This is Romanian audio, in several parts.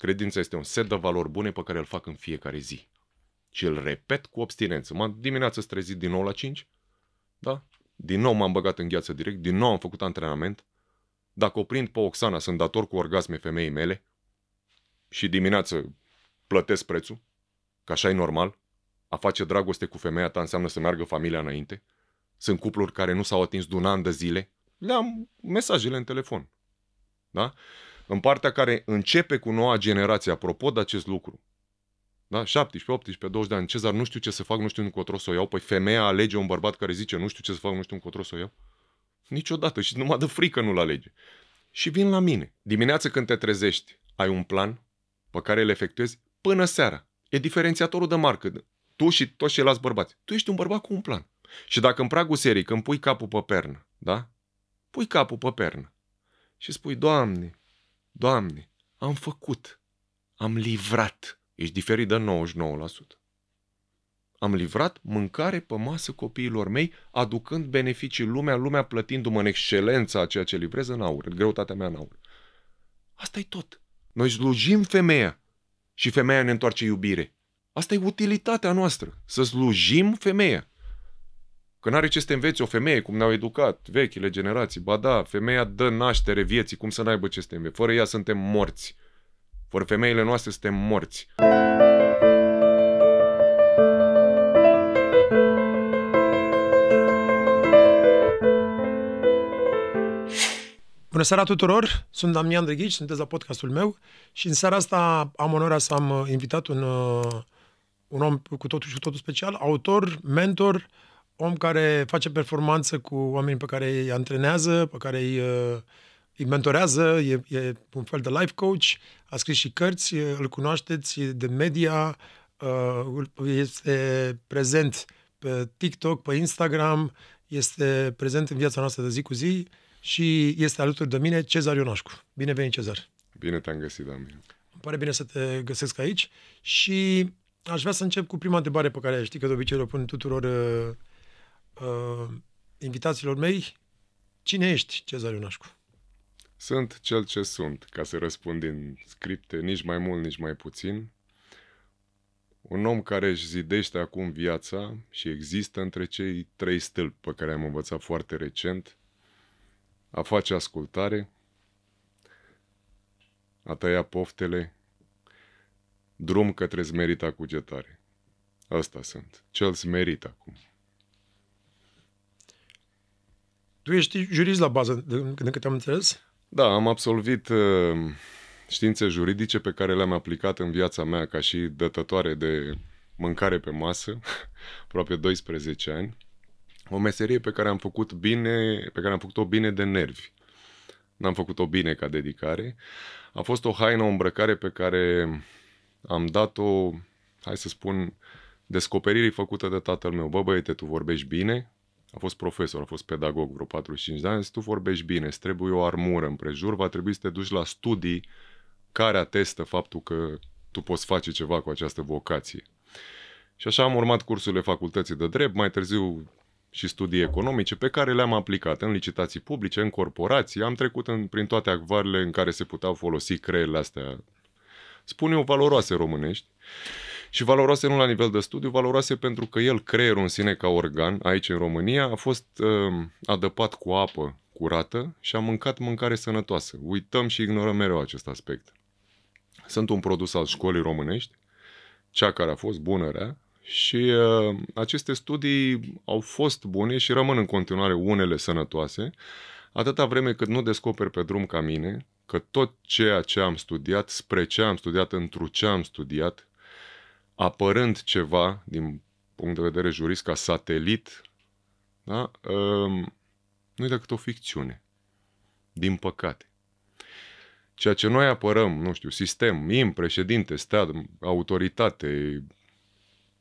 Credința este un set de valori bune pe care îl fac în fiecare zi. Și îl repet cu obstinență. M-am dimineața trezit din nou la 5, da? Din nou m-am băgat în gheață direct, din nou am făcut antrenament. Dacă o prind pe Oxana, sunt dator cu orgasme femeii mele și dimineață plătesc prețul, că așa e normal. A face dragoste cu femeia ta înseamnă să meargă familia înainte. Sunt cupluri care nu s-au atins de un an de zile. Le-am mesajele în telefon. Da? în partea care începe cu noua generație, apropo de acest lucru. Da? 17, 18, 20 de ani. Cezar, nu știu ce să fac, nu știu încotro să o iau. Păi femeia alege un bărbat care zice, nu știu ce să fac, nu știu încotro să o iau. Niciodată. Și numai de frică nu-l alege. Și vin la mine. Dimineața când te trezești, ai un plan pe care îl efectuezi până seara. E diferențiatorul de marcă. Tu și toți ceilalți bărbați. Tu ești un bărbat cu un plan. Și dacă în pragul serii, când pui capul pe pernă, da? Pui capul pe pernă și spui, Doamne, Doamne, am făcut, am livrat. Ești diferit de 99%. Am livrat mâncare pe masă copiilor mei, aducând beneficii lumea, lumea plătindu-mă în excelența a ceea ce livrez în aur, în greutatea mea în aur. asta e tot. Noi slujim femeia și femeia ne întoarce iubire. Asta e utilitatea noastră, să slujim femeia. Că n-are ce să te înveți o femeie, cum ne-au educat vechile generații. Ba da, femeia dă naștere vieții, cum să n-aibă ce să te înveți. Fără ea suntem morți. Fără femeile noastre suntem morți. Bună seara tuturor! Sunt Damian Drăghici, sunteți la podcastul meu și în seara asta am onoarea să am invitat un, uh, un om cu totul și cu totul special, autor, mentor, uh, om care face performanță cu oamenii pe care îi antrenează, pe care îi, uh, îi mentorează, e, e un fel de life coach, a scris și cărți, îl cunoașteți de media, uh, este prezent pe TikTok, pe Instagram, este prezent în viața noastră de zi cu zi și este alături de mine Cezar Ionașcu. Bine venit, Cezar! Bine te-am găsit, Damian! Îmi pare bine să te găsesc aici și aș vrea să încep cu prima întrebare pe care știi că de obicei o pun tuturor uh, uh, invitațiilor mei, cine ești, Cezar Ionașcu? Sunt cel ce sunt, ca să răspund din scripte, nici mai mult, nici mai puțin. Un om care își zidește acum viața și există între cei trei stâlpi pe care am învățat foarte recent, a face ascultare, a tăia poftele, drum către zmerita cugetare. Asta sunt. Cel smerit acum. Tu ești jurist la bază, când câte am înțeles? Da, am absolvit uh, științe juridice pe care le-am aplicat în viața mea ca și dătătoare de mâncare pe masă, aproape 12 ani. O meserie pe care am făcut bine, pe care am făcut-o bine de nervi. N-am făcut-o bine ca dedicare. A fost o haină, o îmbrăcare pe care am dat-o, hai să spun, descoperirii făcută de tatăl meu. Bă, băiete, tu vorbești bine, a fost profesor, a fost pedagog vreo 45 de ani, tu vorbești bine, îți trebuie o armură împrejur, va trebui să te duci la studii care atestă faptul că tu poți face ceva cu această vocație. Și așa am urmat cursurile facultății de drept, mai târziu și studii economice pe care le-am aplicat în licitații publice, în corporații, am trecut în, prin toate acvarele în care se puteau folosi creierile astea, spun eu, valoroase românești și valoroase nu la nivel de studiu, valoroase pentru că el, creierul în sine ca organ, aici în România, a fost uh, adăpat cu apă curată și a mâncat mâncare sănătoasă. Uităm și ignorăm mereu acest aspect. Sunt un produs al școlii românești, cea care a fost bună, rea, și uh, aceste studii au fost bune și rămân în continuare unele sănătoase, atâta vreme cât nu descoperi pe drum ca mine că tot ceea ce am studiat, spre ce am studiat, întru ce am studiat, apărând ceva din punct de vedere jurist ca satelit, da? Um, nu e decât o ficțiune. Din păcate. Ceea ce noi apărăm, nu știu, sistem, im, președinte, stat, autoritate,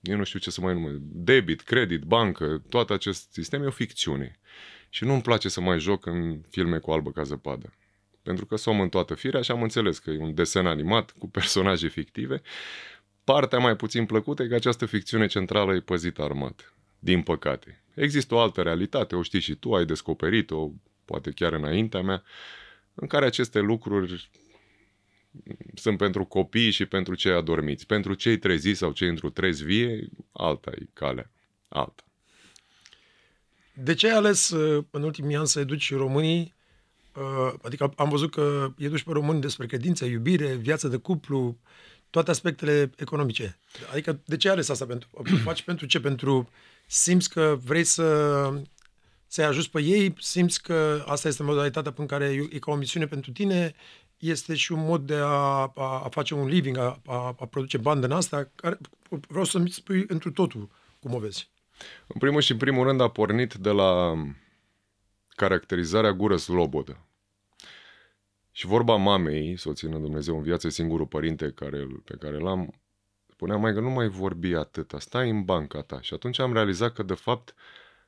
eu nu știu ce să mai numesc, debit, credit, bancă, tot acest sistem e o ficțiune. Și nu-mi place să mai joc în filme cu albă ca zăpadă. Pentru că som în toată firea și am înțeles că e un desen animat cu personaje fictive, Partea mai puțin plăcută e că această ficțiune centrală e păzită armat. Din păcate. Există o altă realitate, o știi și tu, ai descoperit-o, poate chiar înaintea mea, în care aceste lucruri sunt pentru copii și pentru cei adormiți. Pentru cei trezi sau cei într-o trezvie, alta e calea. Alta. De ce ai ales uh, în ultimii ani să educi românii? Uh, adică am văzut că educi pe români despre credință, iubire, viață de cuplu toate aspectele economice. Adică, de ce ai ales asta? Pentru, faci pentru ce? Pentru simți că vrei să să-i ajuți pe ei, simți că asta este modalitatea până care e ca o misiune pentru tine, este și un mod de a, a, a face un living, a, a, a produce bani în asta, care vreau să-mi spui întru totul cum o vezi. În primul și în primul rând a pornit de la caracterizarea gură slobodă. Și vorba mamei, să o țină Dumnezeu în viață, singurul părinte care, pe care l-am, spunea mai că nu mai vorbi atât, stai în banca ta. Și atunci am realizat că, de fapt,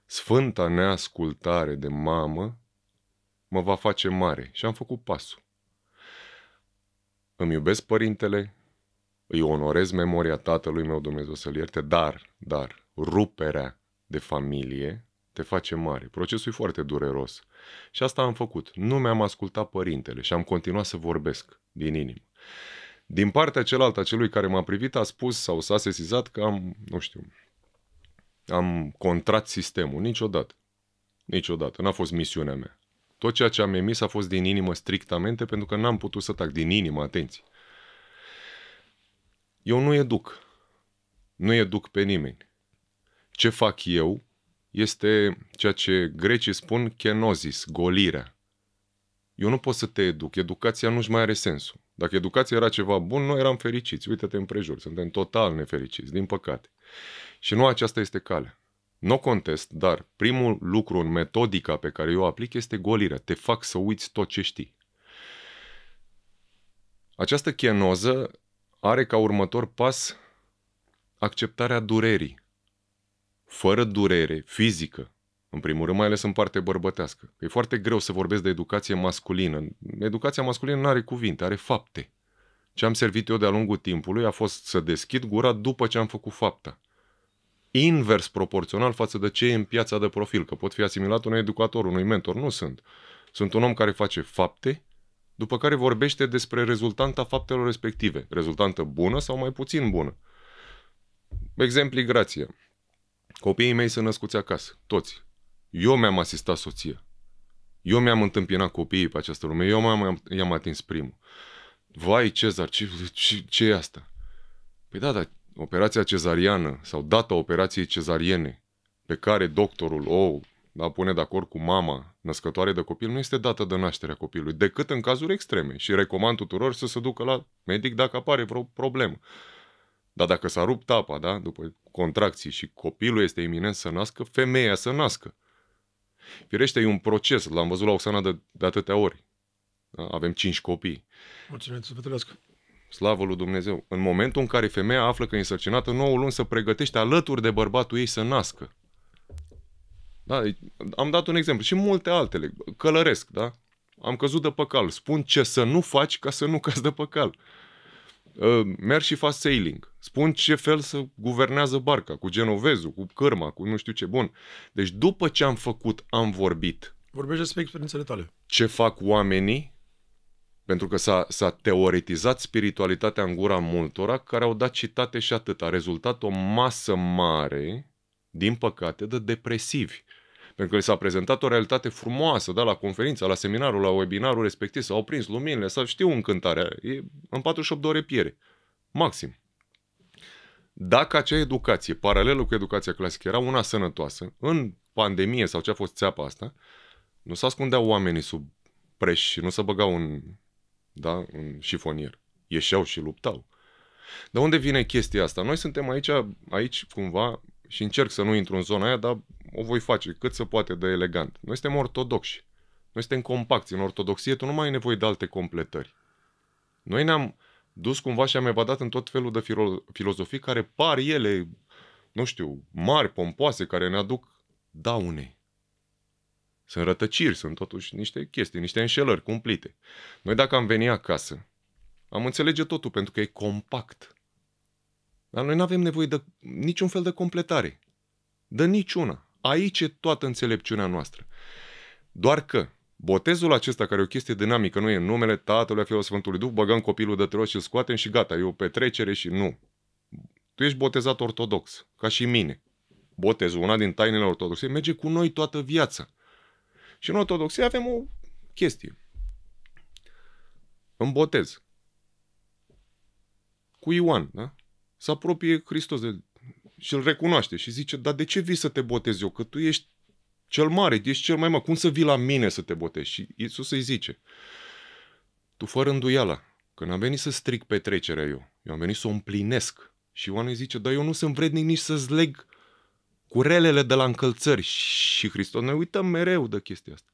sfânta neascultare de mamă mă va face mare. Și am făcut pasul. Îmi iubesc părintele, îi onorez memoria tatălui meu, Dumnezeu să-l ierte, dar, dar, ruperea de familie te face mare. Procesul e foarte dureros. Și asta am făcut. Nu mi-am ascultat părintele și am continuat să vorbesc din inimă. Din partea cealaltă celui care m-a privit a spus sau s-a sesizat că am, nu știu, am contrat sistemul. Niciodată. Niciodată. N-a fost misiunea mea. Tot ceea ce am emis a fost din inimă strictamente pentru că n-am putut să tac din inimă, atenție. Eu nu educ. Nu educ pe nimeni. Ce fac eu este ceea ce grecii spun kenosis, golirea. Eu nu pot să te educ, educația nu-și mai are sensul. Dacă educația era ceva bun, noi eram fericiți. Uită-te împrejur, suntem total nefericiți, din păcate. Și nu aceasta este calea. Nu contest, dar primul lucru în metodica pe care eu o aplic este golirea. Te fac să uiți tot ce știi. Această chenoză are ca următor pas acceptarea durerii fără durere fizică, în primul rând, mai ales în partea bărbătească. E foarte greu să vorbesc de educație masculină. Educația masculină nu are cuvinte, are fapte. Ce am servit eu de-a lungul timpului a fost să deschid gura după ce am făcut fapta. Invers proporțional față de ce e în piața de profil, că pot fi asimilat unui educator, unui mentor. Nu sunt. Sunt un om care face fapte, după care vorbește despre rezultanta faptelor respective. Rezultantă bună sau mai puțin bună. Exemplu, grație Copiii mei sunt născuți acasă, toți. Eu mi-am asistat soția. Eu mi-am întâmpinat copiii pe această lume, eu mi am i-am atins primul. Vai, Cezar, ce, ce, ce e asta? Păi da, dar operația cezariană sau data operației cezariene pe care doctorul o a da, pune de acord cu mama născătoare de copil nu este dată de nașterea copilului, decât în cazuri extreme și recomand tuturor să se ducă la medic dacă apare vreo problemă. Dar dacă s-a rupt apa, da, după contracții și copilul este iminent să nască, femeia să nască. Firește, e un proces. L-am văzut la Oxana de, de atâtea ori. Da? Avem cinci copii. Mulțumesc să vă Slavă lui Dumnezeu. În momentul în care femeia află că e însărcinată, 9 luni să pregătește alături de bărbatul ei să nască. Da? Am dat un exemplu și multe altele. Călăresc, da? Am căzut de păcal. Spun ce să nu faci ca să nu cazi de păcal. Ă, Merg și fac sailing. Spun ce fel să guvernează barca, cu genovezul, cu cărma, cu nu știu ce. Bun. Deci după ce am făcut, am vorbit. Vorbește despre experiențele tale. Ce fac oamenii? Pentru că s-a, s-a teoretizat spiritualitatea în gura multora care au dat citate și atât. A rezultat o masă mare, din păcate, de depresivi. Pentru că le s-a prezentat o realitate frumoasă, da, la conferința, la seminarul, la webinarul respectiv, s-au prins luminile, s au știu încântarea. E în 48 de ore piere, maxim. Dacă acea educație, paralelă cu educația clasică, era una sănătoasă, în pandemie sau ce a fost țeapa asta, nu se ascundeau oamenii sub preș și nu se băgau în, da, în șifonier. Ieșeau și luptau. De unde vine chestia asta? Noi suntem aici, aici cumva, și încerc să nu intru în zona aia, dar o voi face cât se poate de elegant. Noi suntem ortodoxi. Noi suntem compacti În ortodoxie tu nu mai ai nevoie de alte completări. Noi ne-am dus cumva și am evadat în tot felul de filo- filozofii care par ele, nu știu, mari, pompoase, care ne aduc daune. Sunt rătăciri, sunt totuși niște chestii, niște înșelări cumplite. Noi dacă am venit acasă, am înțelege totul pentru că e compact. Dar noi nu avem nevoie de niciun fel de completare. De niciuna. Aici e toată înțelepciunea noastră. Doar că Botezul acesta, care e o chestie dinamică, nu e numele Tatălui, a Fiului Sfântului Duh, băgăm copilul de trei și îl scoatem și gata, e o petrecere și nu. Tu ești botezat ortodox, ca și mine. Botezul, una din tainele ortodoxiei, merge cu noi toată viața. Și în ortodoxie avem o chestie. În botez. Cu Ioan, da? Se apropie Hristos de, și îl recunoaște și zice, dar de ce vii să te botezi eu? Că tu ești cel mare, ești cel mai mare, cum să vii la mine să te botezi? Și Iisus îi zice, tu fără înduiala, că n-am venit să stric petrecerea eu, eu am venit să o împlinesc. Și Ioan îi zice, dar eu nu sunt vrednic nici să-ți leg curelele de la încălțări. Și Hristos, ne uităm mereu de chestia asta.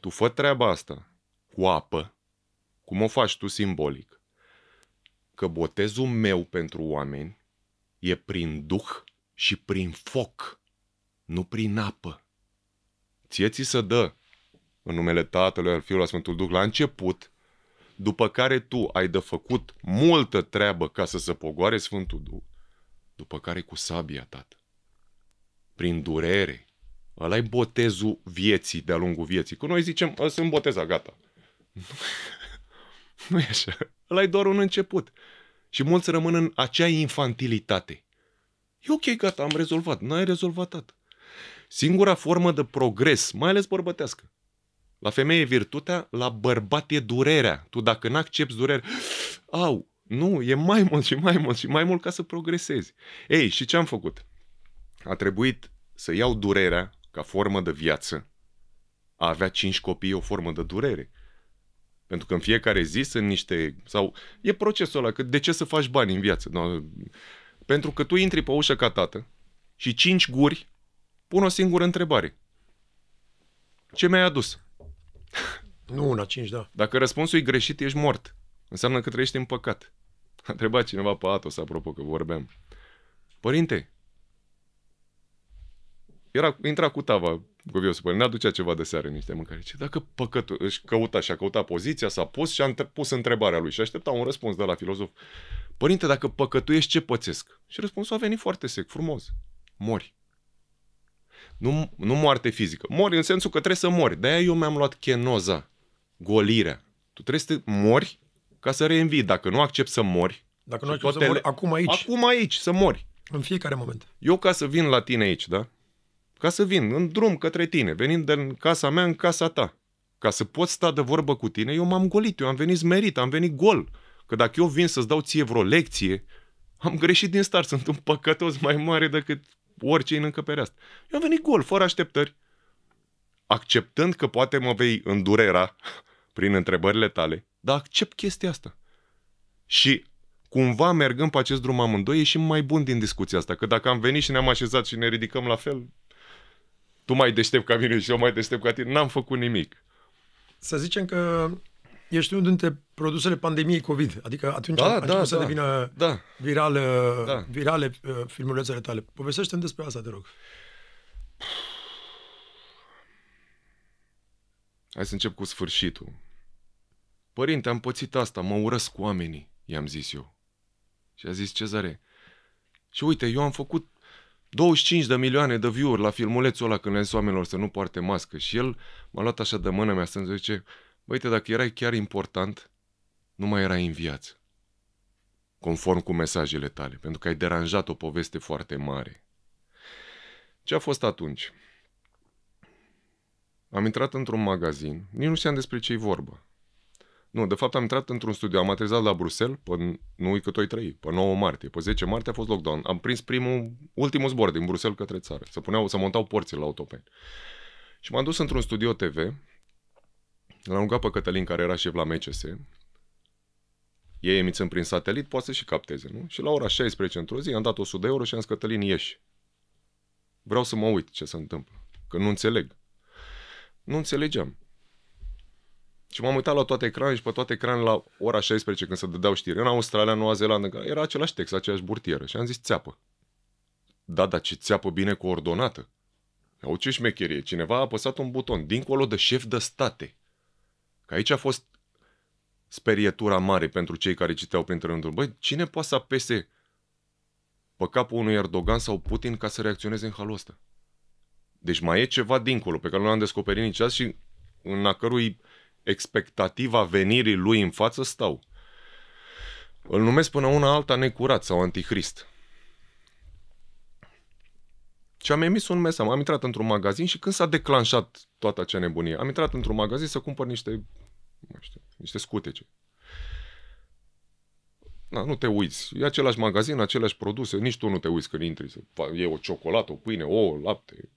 Tu fă treaba asta cu apă, cum o faci tu simbolic, că botezul meu pentru oameni e prin duh și prin foc, nu prin apă ție ți se dă în numele Tatălui, al Fiului, al Sfântul Duh, la început, după care tu ai de făcut multă treabă ca să se pogoare Sfântul Duh, după care cu sabia, Tată, prin durere, ăla ai botezul vieții de-a lungul vieții. Cu noi zicem, ă, sunt boteza, gata. nu e așa. Ăla doar un început. Și mulți rămân în acea infantilitate. E ok, gata, am rezolvat. N-ai rezolvat, tată. Singura formă de progres, mai ales bărbătească. La femeie e virtutea, la bărbat e durerea. Tu dacă n-accepti durerea, au, nu, e mai mult și mai mult și mai mult ca să progresezi. Ei, și ce am făcut? A trebuit să iau durerea ca formă de viață. A avea cinci copii o formă de durere. Pentru că în fiecare zi sunt niște... Sau e procesul ăla, că de ce să faci bani în viață? No, pentru că tu intri pe ușă ca tată și cinci guri pun o singură întrebare. Ce mi-ai adus? Nu una, cinci, da. Dacă răspunsul e greșit, ești mort. Înseamnă că trăiești în păcat. A întrebat cineva pe Atos, apropo, că vorbeam. Părinte, era, intra cu tava cuviosul părinte, aducea ceva de seară, niște mâncare. Ce, dacă păcătul își căuta și-a căutat poziția, s-a pus și a pus întrebarea lui și aștepta un răspuns de la filozof. Părinte, dacă păcătuiești, ce pățesc? Și răspunsul a venit foarte sec, frumos. Mori. Nu, nu moarte fizică. Mori în sensul că trebuie să mori. De-aia eu mi-am luat chenoza, golirea. Tu trebuie să te mori ca să reînvii. Dacă nu accept să mori... Dacă nu accept să mori, le... acum aici. Acum aici, să mori. În fiecare moment. Eu ca să vin la tine aici, da? Ca să vin în drum către tine, venind din casa mea în casa ta. Ca să pot sta de vorbă cu tine, eu m-am golit, eu am venit smerit, am venit gol. Că dacă eu vin să-ți dau ție vreo lecție, am greșit din start, sunt un păcătos mai mare decât orice în încăperea asta. Eu am venit gol, fără așteptări, acceptând că poate mă vei îndurera prin întrebările tale, dar accept chestia asta. Și cumva mergând pe acest drum amândoi ieșim mai bun din discuția asta, că dacă am venit și ne-am așezat și ne ridicăm la fel, tu mai deștept ca mine și eu mai deștept ca tine, n-am făcut nimic. Să zicem că ești unul dintre produsele pandemiei COVID. Adică atunci da, a da, să da, devină da. Virale, da. virale uh, filmulețele tale. Povestește-mi despre asta, te rog. Hai să încep cu sfârșitul. Părinte, am pățit asta, mă urăsc cu oamenii, i-am zis eu. Și a zis Cezare, și uite, eu am făcut 25 de milioane de view-uri la filmulețul ăla când le-am zis oamenilor să nu poarte mască. Și el m-a luat așa de mână, mi-a stâns, zice, Bă, dacă erai chiar important, nu mai erai în viață. Conform cu mesajele tale, pentru că ai deranjat o poveste foarte mare. Ce a fost atunci? Am intrat într-un magazin, nici nu știam despre ce-i vorba. Nu, de fapt am intrat într-un studio, am aterizat la Bruxelles, pe, nu uit că toi trăi, pe 9 martie, pe 10 martie a fost lockdown. Am prins primul, ultimul zbor din Bruxelles către țară. Să, puneau, să montau porții la autopen. Și m-am dus într-un studio TV, L-am rugat pe Cătălin, care era șef la MCS, ei emițând prin satelit, poate să și capteze, nu? Și la ora 16 într-o zi am dat 100 de euro și am zis, Cătălin, ieși. Vreau să mă uit ce se întâmplă, că nu înțeleg. Nu înțelegeam. Și m-am uitat la toate ecranele și pe toate ecranele la ora 16 când se dădeau știri. În Australia, Noua Zeelandă, era același text, aceeași burtieră. Și am zis, țeapă. Da, dar ce țeapă bine coordonată. Au ce șmecherie, cineva a apăsat un buton, dincolo de șef de state. Că aici a fost sperietura mare pentru cei care citeau printre rânduri. Băi, cine poate să apese pe capul unui Erdogan sau Putin ca să reacționeze în halul ăsta? Deci mai e ceva dincolo pe care nu l-am descoperit nici azi și în a cărui expectativa venirii lui în față stau. Îl numesc până una alta necurat sau antihrist. Și am emis un mesaj, am intrat într-un magazin și când s-a declanșat toată acea nebunie, am intrat într-un magazin să cumpăr niște, nu știu, niște scutece. Na, nu te uiți. E același magazin, aceleași produse, nici tu nu te uiți când intri. E o ciocolată, o pâine, o lapte.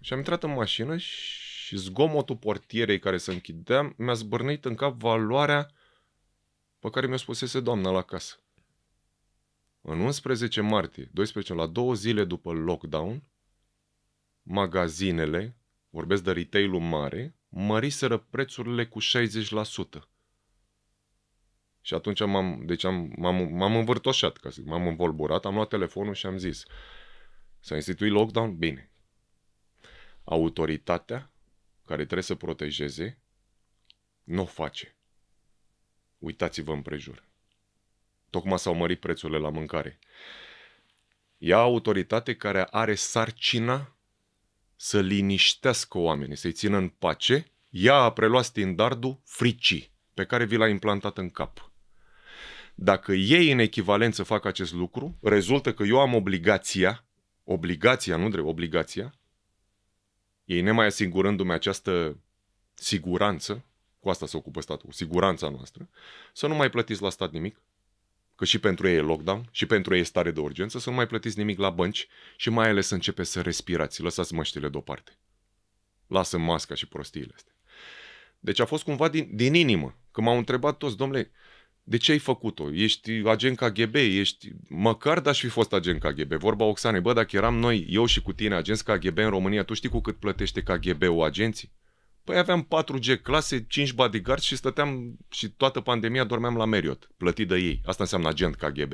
Și am intrat în mașină și zgomotul portierei care se închidea mi-a zbârnit în cap valoarea pe care mi-o spusese doamna la casă. În 11 martie, 12 la două zile după lockdown, magazinele, vorbesc de retail mare, măriseră prețurile cu 60%. Și atunci m-am, deci am, m-am, m-am învârtoșat, ca zic, m-am învolburat, am luat telefonul și am zis să institui lockdown? Bine. Autoritatea care trebuie să protejeze nu o face. Uitați-vă împrejur. Tocmai s-au mărit prețurile la mâncare. Ea autoritate care are sarcina să liniștească oamenii, să-i țină în pace. Ea a preluat standardul fricii pe care vi l-a implantat în cap. Dacă ei în echivalență fac acest lucru, rezultă că eu am obligația, obligația, nu drept, obligația, ei nemai asigurându-mi această siguranță, cu asta se ocupă statul, siguranța noastră, să nu mai plătiți la stat nimic, că și pentru ei e lockdown, și pentru ei e stare de urgență, să nu mai plătiți nimic la bănci și mai ales să începeți să respirați, lăsați măștile deoparte. Lasă masca și prostiile astea. Deci a fost cumva din, din inimă, că m-au întrebat toți, domnule, de ce ai făcut-o? Ești agent KGB, ești... Măcar dacă aș fi fost agent KGB. Vorba Oxane, bă, dacă eram noi, eu și cu tine, agenți KGB în România, tu știi cu cât plătește KGB-ul agenții? Păi aveam 4G clase, 5 bodyguards și stăteam și toată pandemia dormeam la Marriott, plătit de ei. Asta înseamnă agent KGB.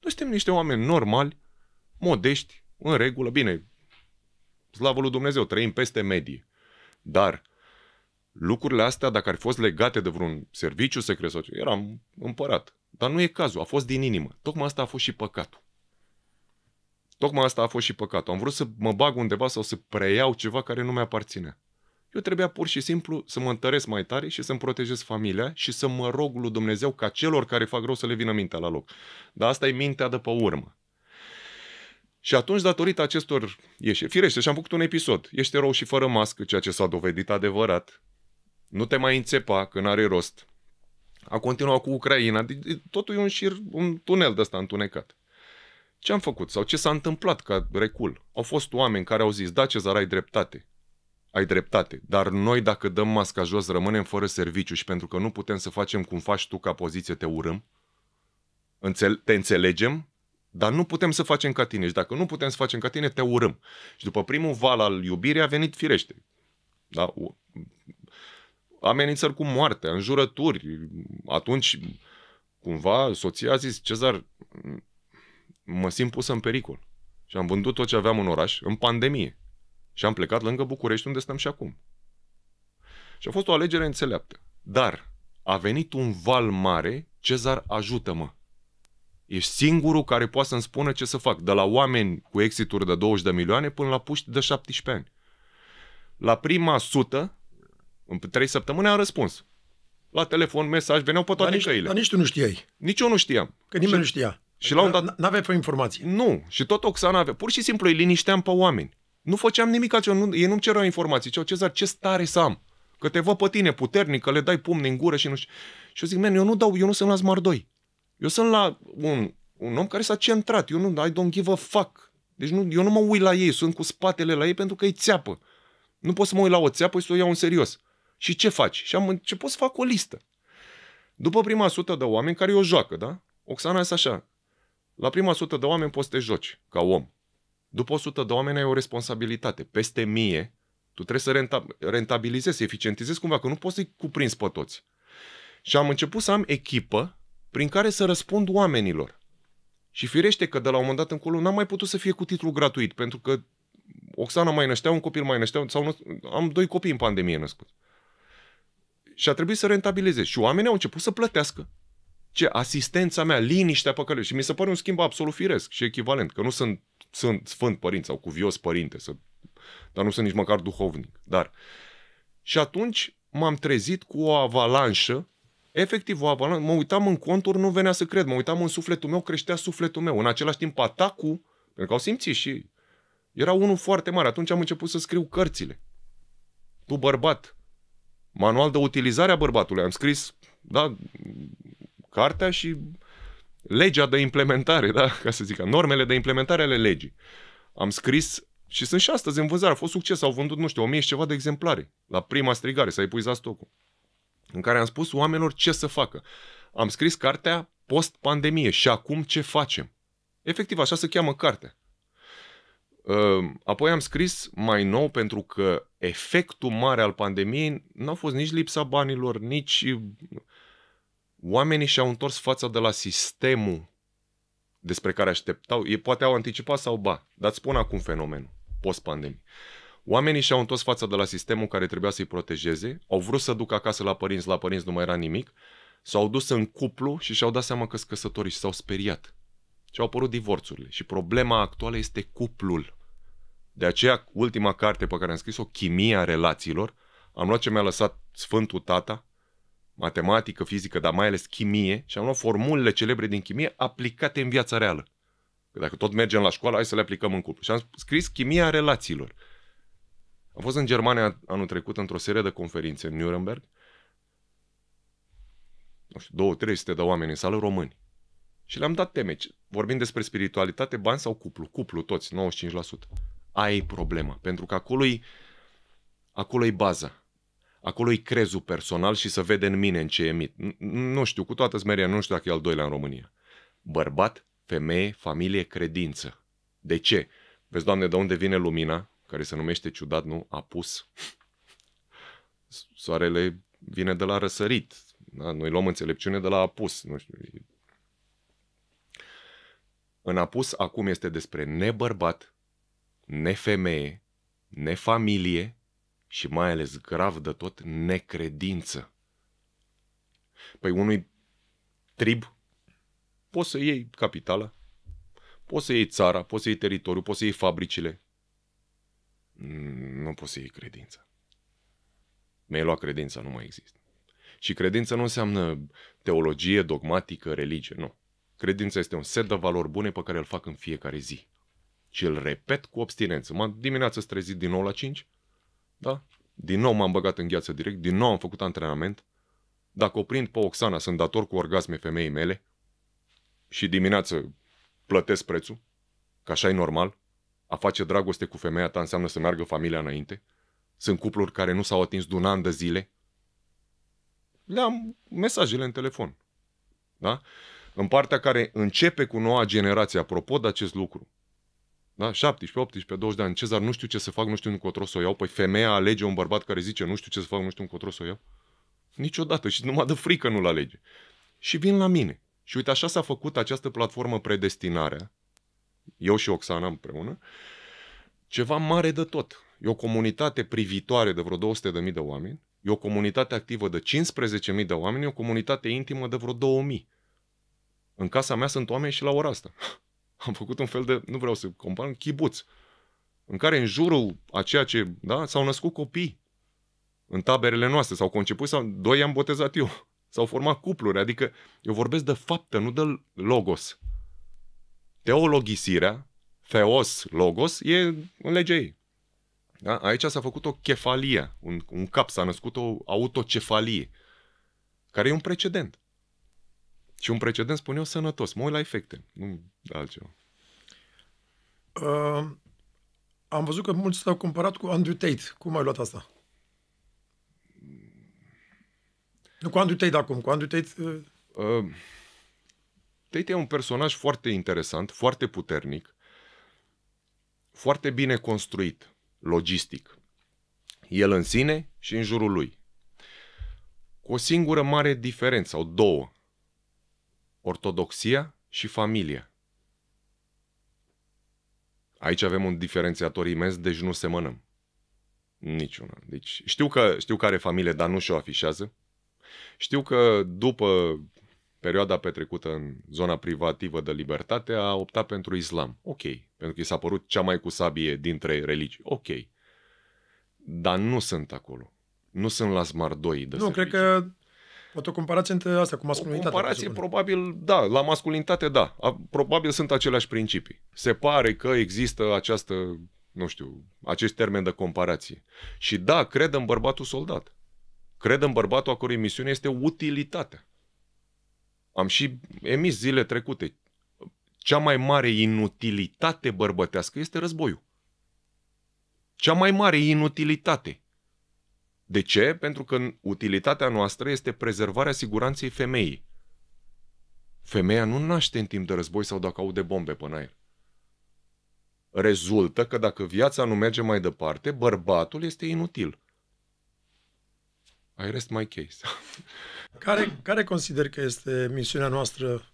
Noi suntem niște oameni normali, modești, în regulă, bine, slavă lui Dumnezeu, trăim peste medie. Dar lucrurile astea, dacă ar fi fost legate de vreun serviciu secret sau ceva, eram împărat. Dar nu e cazul, a fost din inimă. Tocmai asta a fost și păcatul. Tocmai asta a fost și păcatul. Am vrut să mă bag undeva sau să preiau ceva care nu mi-aparținea. Eu trebuia pur și simplu să mă întăresc mai tare și să-mi protejez familia și să mă rog lui Dumnezeu ca celor care fac rău să le vină mintea la loc. Dar asta e mintea de pe urmă. Și atunci, datorită acestor ieșiri, firește, și-am făcut un episod. Ești rău și fără mască, ceea ce s-a dovedit adevărat. Nu te mai înțepa, că n-are rost. A continuat cu Ucraina. Deci, totul e un șir, un tunel de ăsta întunecat. Ce am făcut sau ce s-a întâmplat ca recul? Au fost oameni care au zis, da, Cezar, ai dreptate ai dreptate, dar noi dacă dăm masca jos rămânem fără serviciu și pentru că nu putem să facem cum faci tu ca poziție, te urâm, te înțelegem, dar nu putem să facem ca tine și dacă nu putem să facem ca tine, te urâm. Și după primul val al iubirii a venit firește. Da? Amenințări cu moarte, înjurături. Atunci, cumva, soția a zis, Cezar, mă simt pusă în pericol. Și am vândut tot ce aveam în oraș, în pandemie. Și am plecat lângă București, unde stăm și acum. Și a fost o alegere înțeleaptă. Dar a venit un val mare, Cezar, ajută-mă. Ești singurul care poate să-mi spună ce să fac, de la oameni cu exituri de 20 de milioane până la puști de 17 ani. La prima sută, în trei săptămâni, am răspuns. La telefon, mesaj, veneau pe toate dar nici, căile. Dar nici tu nu știai. Nici eu nu știam. Că nimeni și, nu știa. Și la un dat... N-aveai pe informații. Nu. Și tot Oxana avea. Pur și simplu îi linișteam pe oameni. Nu făceam nimic altceva, nu, ei nu-mi cereau informații, ce Cezar, ce stare să am? Că te văd pe tine puternic, că le dai pumni în gură și nu știu. Și eu zic, men, eu nu dau, eu nu sunt la smardoi. Eu sunt la un, un om care s-a centrat, eu nu, I don't give a fuck. Deci nu, eu nu mă uit la ei, sunt cu spatele la ei pentru că îi țeapă. Nu pot să mă uit la o țeapă și să o iau în serios. Și ce faci? Și am început să fac o listă. După prima sută de oameni care o joacă, da? Oxana este așa. La prima sută de oameni poți să te joci ca om. După 100 de oameni ai o responsabilitate. Peste mie, tu trebuie să renta, rentabilizezi, să eficientizezi cumva, că nu poți să-i cuprinzi pe toți. Și am început să am echipă prin care să răspund oamenilor. Și firește că de la un moment dat încolo n-am mai putut să fie cu titlu gratuit, pentru că Oxana mai năștea, un copil mai năștea, sau nă... am doi copii în pandemie născut. Și a trebuit să rentabilizez. Și oamenii au început să plătească. Ce? Asistența mea, liniștea pe care... Și mi se pare un schimb absolut firesc și echivalent, că nu sunt sunt sfânt părinte sau cuvios părinte, să, dar nu sunt nici măcar duhovnic. Dar. Și atunci m-am trezit cu o avalanșă, efectiv o avalanșă, mă uitam în conturi, nu venea să cred, mă uitam în sufletul meu, creștea sufletul meu. În același timp, atacul, pentru că au simțit și era unul foarte mare. Atunci am început să scriu cărțile. Tu bărbat. Manual de utilizare a bărbatului. Am scris, da, cartea și legea de implementare, da? ca să zic, normele de implementare ale legii. Am scris și sunt și astăzi în vânzare, a fost succes, au vândut, nu știu, o mie și ceva de exemplare la prima strigare, s-a epuizat stocul, în care am spus oamenilor ce să facă. Am scris cartea post-pandemie și acum ce facem. Efectiv, așa se cheamă cartea. Ehm, apoi am scris mai nou pentru că efectul mare al pandemiei n-a fost nici lipsa banilor, nici oamenii și-au întors fața de la sistemul despre care așteptau, e, poate au anticipat sau ba, dar spun acum fenomenul, post-pandemie. Oamenii și-au întors fața de la sistemul care trebuia să-i protejeze, au vrut să ducă acasă la părinți, la părinți nu mai era nimic, s-au dus în cuplu și și-au dat seama că sunt căsători și s-au speriat. Și au apărut divorțurile. Și problema actuală este cuplul. De aceea, ultima carte pe care am scris-o, Chimia relațiilor, am luat ce mi-a lăsat Sfântul Tata, matematică, fizică, dar mai ales chimie și am luat formulele celebre din chimie aplicate în viața reală. Că dacă tot mergem la școală, hai să le aplicăm în cuplu. Și am scris chimia relațiilor. Am fost în Germania anul trecut într-o serie de conferințe în Nuremberg. Nu știu, două, trei de oameni în sală români. Și le-am dat teme. Vorbim despre spiritualitate, bani sau cuplu. Cuplu toți, 95%. Ai problema. Pentru că acolo e, acolo e baza acolo e crezul personal și să vede în mine în ce emit. Nu știu, cu toată smeria, nu știu dacă e al doilea în România. Bărbat, femeie, familie, credință. De ce? Vezi, Doamne, de unde vine lumina, care se numește ciudat, nu? Apus. Soarele vine de la răsărit. Da? Noi luăm înțelepciune de la apus. Nu știu. În apus acum este despre nebărbat, nefemeie, nefamilie, și mai ales grav de tot necredință. Păi unui trib poți să iei capitala, poți să iei țara, poți să iei teritoriul, poți să iei fabricile. Nu poți să iei credința. Mi-ai luat credința, nu mai există. Și credința nu înseamnă teologie, dogmatică, religie, nu. Credința este un set de valori bune pe care îl fac în fiecare zi. Și îl repet cu obstinență. M-am dimineața trezit din nou la 5, da? Din nou m-am băgat în gheață direct, din nou am făcut antrenament. Dacă o prind pe Oxana, sunt dator cu orgasme femeii mele și dimineață plătesc prețul, că așa e normal. A face dragoste cu femeia ta înseamnă să meargă familia înainte. Sunt cupluri care nu s-au atins de un an de zile. Le-am mesajele în telefon. Da? În partea care începe cu noua generație, apropo de acest lucru, da? 17, 18, 20 de ani. Cezar, nu știu ce să fac, nu știu încotro să o iau. Păi femeia alege un bărbat care zice, nu știu ce să fac, nu știu încotro să o iau. Niciodată. Și numai de frică nu-l alege. Și vin la mine. Și uite, așa s-a făcut această platformă Predestinarea, eu și Oxana împreună, ceva mare de tot. E o comunitate privitoare de vreo 200.000 de oameni, e o comunitate activă de 15.000 de oameni, e o comunitate intimă de vreo 2.000. În casa mea sunt oameni și la ora asta am făcut un fel de, nu vreau să compar, un chibuț, în care în jurul a ceea ce, da, s-au născut copii în taberele noastre, s-au conceput, sau doi am botezat eu, s-au format cupluri, adică eu vorbesc de faptă, nu de logos. Teologisirea, theos, logos, e în legea ei. Da? Aici s-a făcut o chefalie, un, un cap, s-a născut o autocefalie, care e un precedent. Și un precedent, spun eu, sănătos. Mă uit la efecte, nu altceva. Uh, am văzut că mulți s-au comparat cu Andrew Tate. Cum ai luat asta? Nu cu Andrew Tate acum, cu Andrew Tate... Uh... Uh, Tate e un personaj foarte interesant, foarte puternic, foarte bine construit, logistic. El în sine și în jurul lui. Cu o singură mare diferență, sau două, ortodoxia și familia. Aici avem un diferențiator imens, deci nu semănăm. Niciuna. Deci știu, că, știu care familie, dar nu și-o afișează. Știu că după perioada petrecută în zona privativă de libertate a optat pentru islam. Ok. Pentru că i s-a părut cea mai cu sabie dintre religii. Ok. Dar nu sunt acolo. Nu sunt la smardoi de Nu, servicii. cred că o comparație între asta cu masculinitate. O comparație probabil, da, la masculinitate da. A, probabil sunt aceleași principii. Se pare că există această, nu știu, acest termen de comparație. Și da, cred în bărbatul soldat. Cred în bărbatul a cărui misiune este utilitatea. Am și emis zile trecute. Cea mai mare inutilitate bărbătească este războiul. Cea mai mare inutilitate de ce? Pentru că utilitatea noastră este prezervarea siguranței femeii. Femeia nu naște în timp de război sau dacă aude bombe pe aer. Rezultă că dacă viața nu merge mai departe, bărbatul este inutil. I rest my case. care, care consider că este misiunea noastră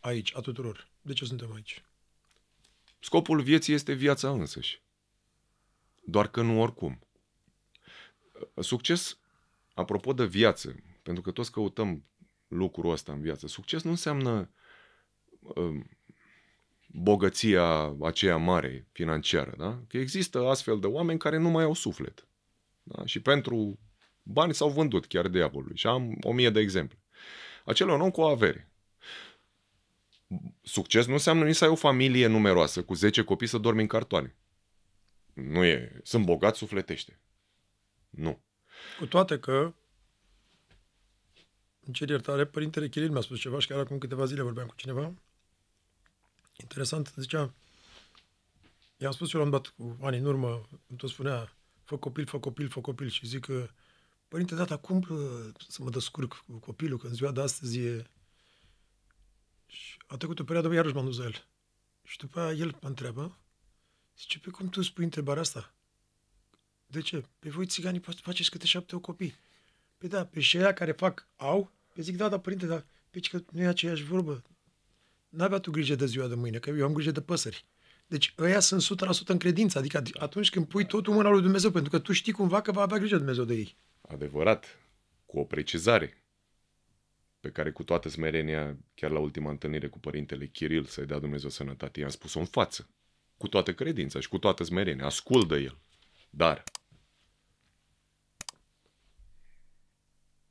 aici, a tuturor? De ce suntem aici? Scopul vieții este viața însăși. Doar că nu oricum. Succes, apropo de viață, pentru că toți căutăm lucrul ăsta în viață. Succes nu înseamnă um, bogăția aceea mare financiară, da? Că există astfel de oameni care nu mai au suflet. Da? Și pentru bani s-au vândut chiar diavolului. Și am o mie de exemple. Acel un om cu o avere. Succes nu înseamnă nici să ai o familie numeroasă, cu 10 copii să dormi în cartoane. Nu e. Sunt bogat sufletește. Nu. Cu toate că, în cer iertare, Părintele Chiril mi-a spus ceva și chiar acum câteva zile vorbeam cu cineva. Interesant, zicea, i-am spus eu l-am dat cu ani în urmă, îmi tot spunea, fă copil, fă copil, fă copil și zic că, părinte, data, cum să mă descurc cu copilul, că în ziua de astăzi e... Și a trecut o perioadă, iarăși m-am dus la el. Și după aia el mă întreabă, zice, pe păi cum tu spui întrebarea asta? De ce? Pe păi voi țiganii faceți câte șapte o copii. pe păi da, pe și care fac au, pe păi zic, da, da, părinte, dar pe că nu e aceeași vorbă. N-avea tu grijă de ziua de mâine, că eu am grijă de păsări. Deci ăia sunt 100% în credință, adică atunci când pui totul mâna lui Dumnezeu, pentru că tu știi cumva că va avea grijă Dumnezeu de ei. Adevărat, cu o precizare, pe care cu toată smerenia, chiar la ultima întâlnire cu părintele Chiril, să-i dea Dumnezeu sănătate, i-am spus-o în față, cu toată credința și cu toată smerenia, ascultă el. Dar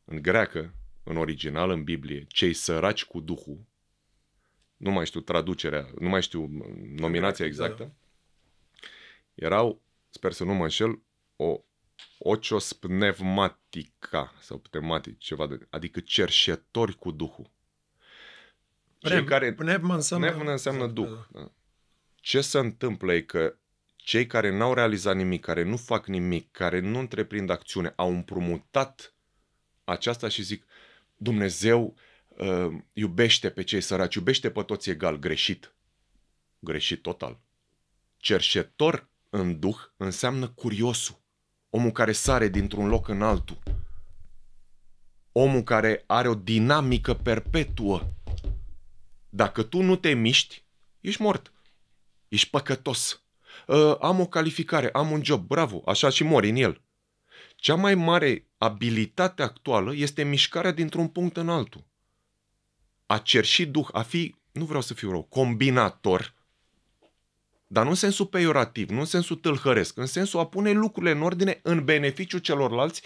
în greacă, în original, în Biblie, cei săraci cu Duhul, nu mai știu traducerea, nu mai știu nominația exactă, da. erau, sper să nu mă înșel, o ocios pneumatica sau pneumatic, ceva de, adică cerșetori cu Duhul. Cei Pnev, care, pneuma înseamnă, pneuma înseamnă exact, Duh. Da. da. Ce se întâmplă e că cei care n-au realizat nimic, care nu fac nimic, care nu întreprind acțiune, au împrumutat aceasta și zic, Dumnezeu uh, iubește pe cei săraci, iubește pe toți egal, greșit. Greșit total. Cerșetor în duh înseamnă curiosul. Omul care sare dintr-un loc în altul. Omul care are o dinamică perpetuă. Dacă tu nu te miști, ești mort. Ești păcătos. Uh, am o calificare, am un job, bravo, așa și mori în el. Cea mai mare abilitate actuală este mișcarea dintr-un punct în altul. A cerși duh, a fi, nu vreau să fiu rău, combinator, dar nu în sensul peiorativ, nu în sensul tâlhăresc, în sensul a pune lucrurile în ordine în beneficiu celorlalți,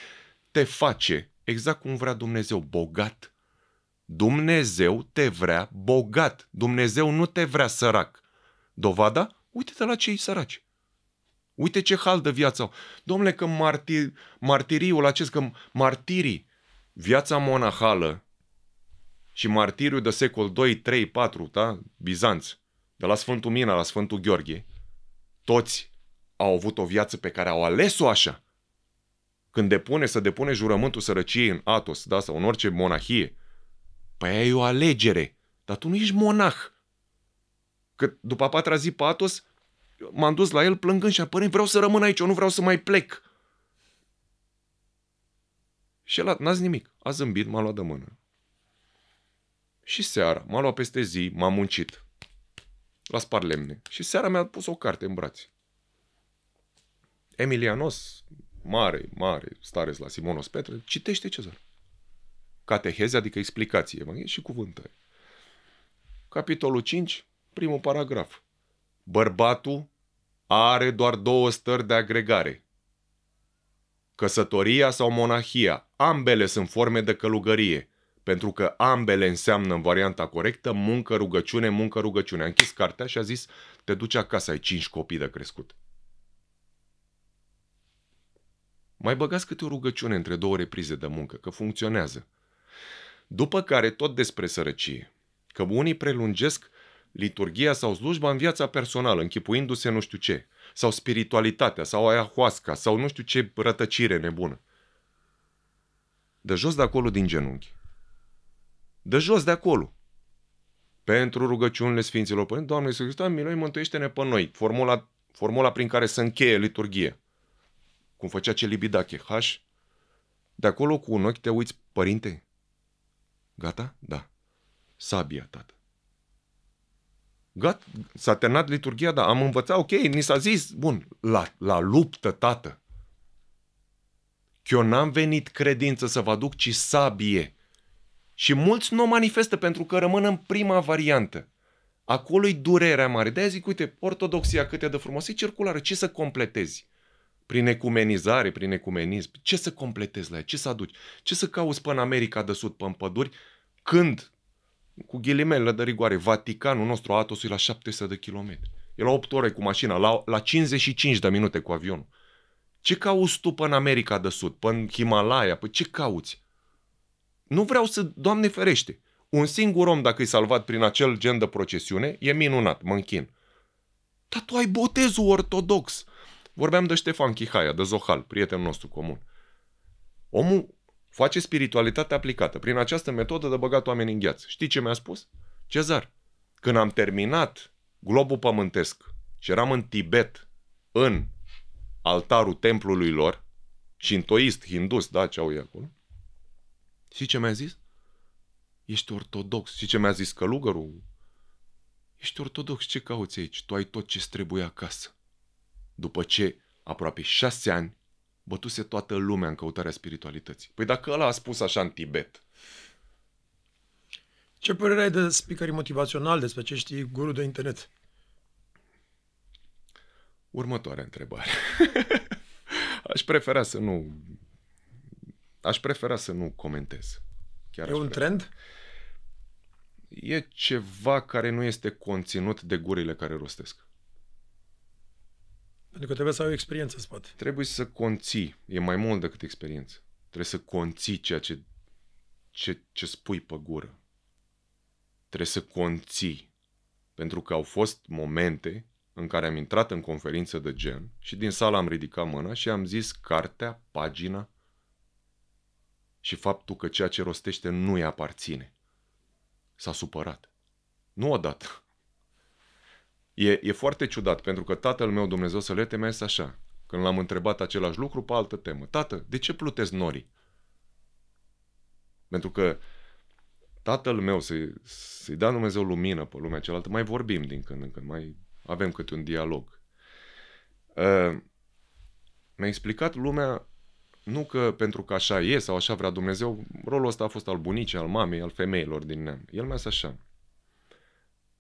te face exact cum vrea Dumnezeu, bogat. Dumnezeu te vrea bogat. Dumnezeu nu te vrea sărac. Dovada? Uite-te la cei săraci. Uite ce hal de viață. Domnule, că martir, martiriul acest, că martirii, viața monahală și martiriul de secol 2, 3, 4, da? Bizanț, de la Sfântul Mina la Sfântul Gheorghe, toți au avut o viață pe care au ales-o așa. Când depune, să depune jurământul sărăciei în Atos, da, sau în orice monahie, păi aia e o alegere, dar tu nu ești monah. Că după a patra zi pe Atos, m-am dus la el plângând și apărând, vreau să rămân aici, eu nu vreau să mai plec. Și el n-a nimic. A zâmbit, m-a luat de mână. Și seara, m-a luat peste zi, m-a muncit. La spar lemne. Și seara mi-a pus o carte în brațe. Emilianos, mare, mare, stareț la Simonos Petre, citește Cezar. Cateheze, adică explicație, și cuvântări. Capitolul 5, primul paragraf. Bărbatul are doar două stări de agregare. Căsătoria sau monahia, ambele sunt forme de călugărie, pentru că ambele înseamnă în varianta corectă muncă, rugăciune, muncă, rugăciune. A închis cartea și a zis, te duci acasă, ai cinci copii de crescut. Mai băgați câte o rugăciune între două reprize de muncă, că funcționează. După care tot despre sărăcie, că unii prelungesc liturgia sau slujba în viața personală, închipuindu-se nu știu ce, sau spiritualitatea, sau aia hoasca, sau nu știu ce rătăcire nebună. De jos de acolo din genunchi. De jos de acolo. Pentru rugăciunile Sfinților Părinți, Doamne Iisus Hristos, miloi, mântuiește-ne pe noi. Formula, formula prin care se încheie liturgie. Cum făcea celibidache, H. De acolo cu un ochi te uiți, părinte? Gata? Da. Sabia, tată. Gat, s-a terminat liturgia, dar am învățat, ok, ni s-a zis, bun, la, la luptă, tată. Că eu n-am venit credință să vă aduc, ci sabie. Și mulți nu o manifestă pentru că rămân în prima variantă. Acolo-i durerea mare. De-aia zic, uite, ortodoxia cât e de frumoasă, e circulară. Ce să completezi? Prin ecumenizare, prin ecumenism. Ce să completezi la ea? Ce să aduci? Ce să cauți până în America de Sud, pe păduri, când cu ghilimele de rigoare, Vaticanul nostru, Atosul, e la 700 de kilometri. E la 8 ore cu mașina, la, la 55 de minute cu avionul. Ce cauți tu până în America de Sud, până în Himalaya? Păi ce cauți? Nu vreau să, Doamne ferește, un singur om, dacă e salvat prin acel gen de procesiune, e minunat, mă închin. Dar tu ai botezul ortodox. Vorbeam de Ștefan Chihaia, de Zohal, prietenul nostru comun. Omul Face spiritualitate aplicată prin această metodă de băgat oameni în gheață. Știi ce mi-a spus? Cezar, când am terminat globul pământesc și eram în Tibet, în altarul templului lor, șintoist, hindus, da, ce au ei acolo, și ce mi-a zis? Ești ortodox. Și ce mi-a zis călugărul? Ești ortodox, ce cauți aici? Tu ai tot ce trebuie acasă. După ce, aproape șase ani, bătuse toată lumea în căutarea spiritualității. Păi dacă ăla a spus așa în Tibet, ce părere ai de speakerii motivaționali, despre știi guru de internet? Următoarea întrebare. aș prefera să nu... Aș prefera să nu comentez. Chiar e un prefera. trend? E ceva care nu este conținut de gurile care rostesc că trebuie să ai o experiență în spate. Trebuie să conții. E mai mult decât experiență. Trebuie să conții ceea ce, ce, ce spui pe gură. Trebuie să conții. Pentru că au fost momente în care am intrat în conferință de gen și din sală am ridicat mâna și am zis cartea, pagina și faptul că ceea ce rostește nu îi aparține. S-a supărat. Nu odată. E, e foarte ciudat, pentru că tatăl meu, Dumnezeu să le teme, este așa, când l-am întrebat același lucru pe altă temă. Tată, de ce plutezi norii? Pentru că tatăl meu, să-i, să dea Dumnezeu lumină pe lumea cealaltă, mai vorbim din când în când, mai avem câte un dialog. Uh, mi-a explicat lumea nu că pentru că așa e sau așa vrea Dumnezeu, rolul ăsta a fost al bunicii, al mamei, al femeilor din neam. El mi-a zis așa,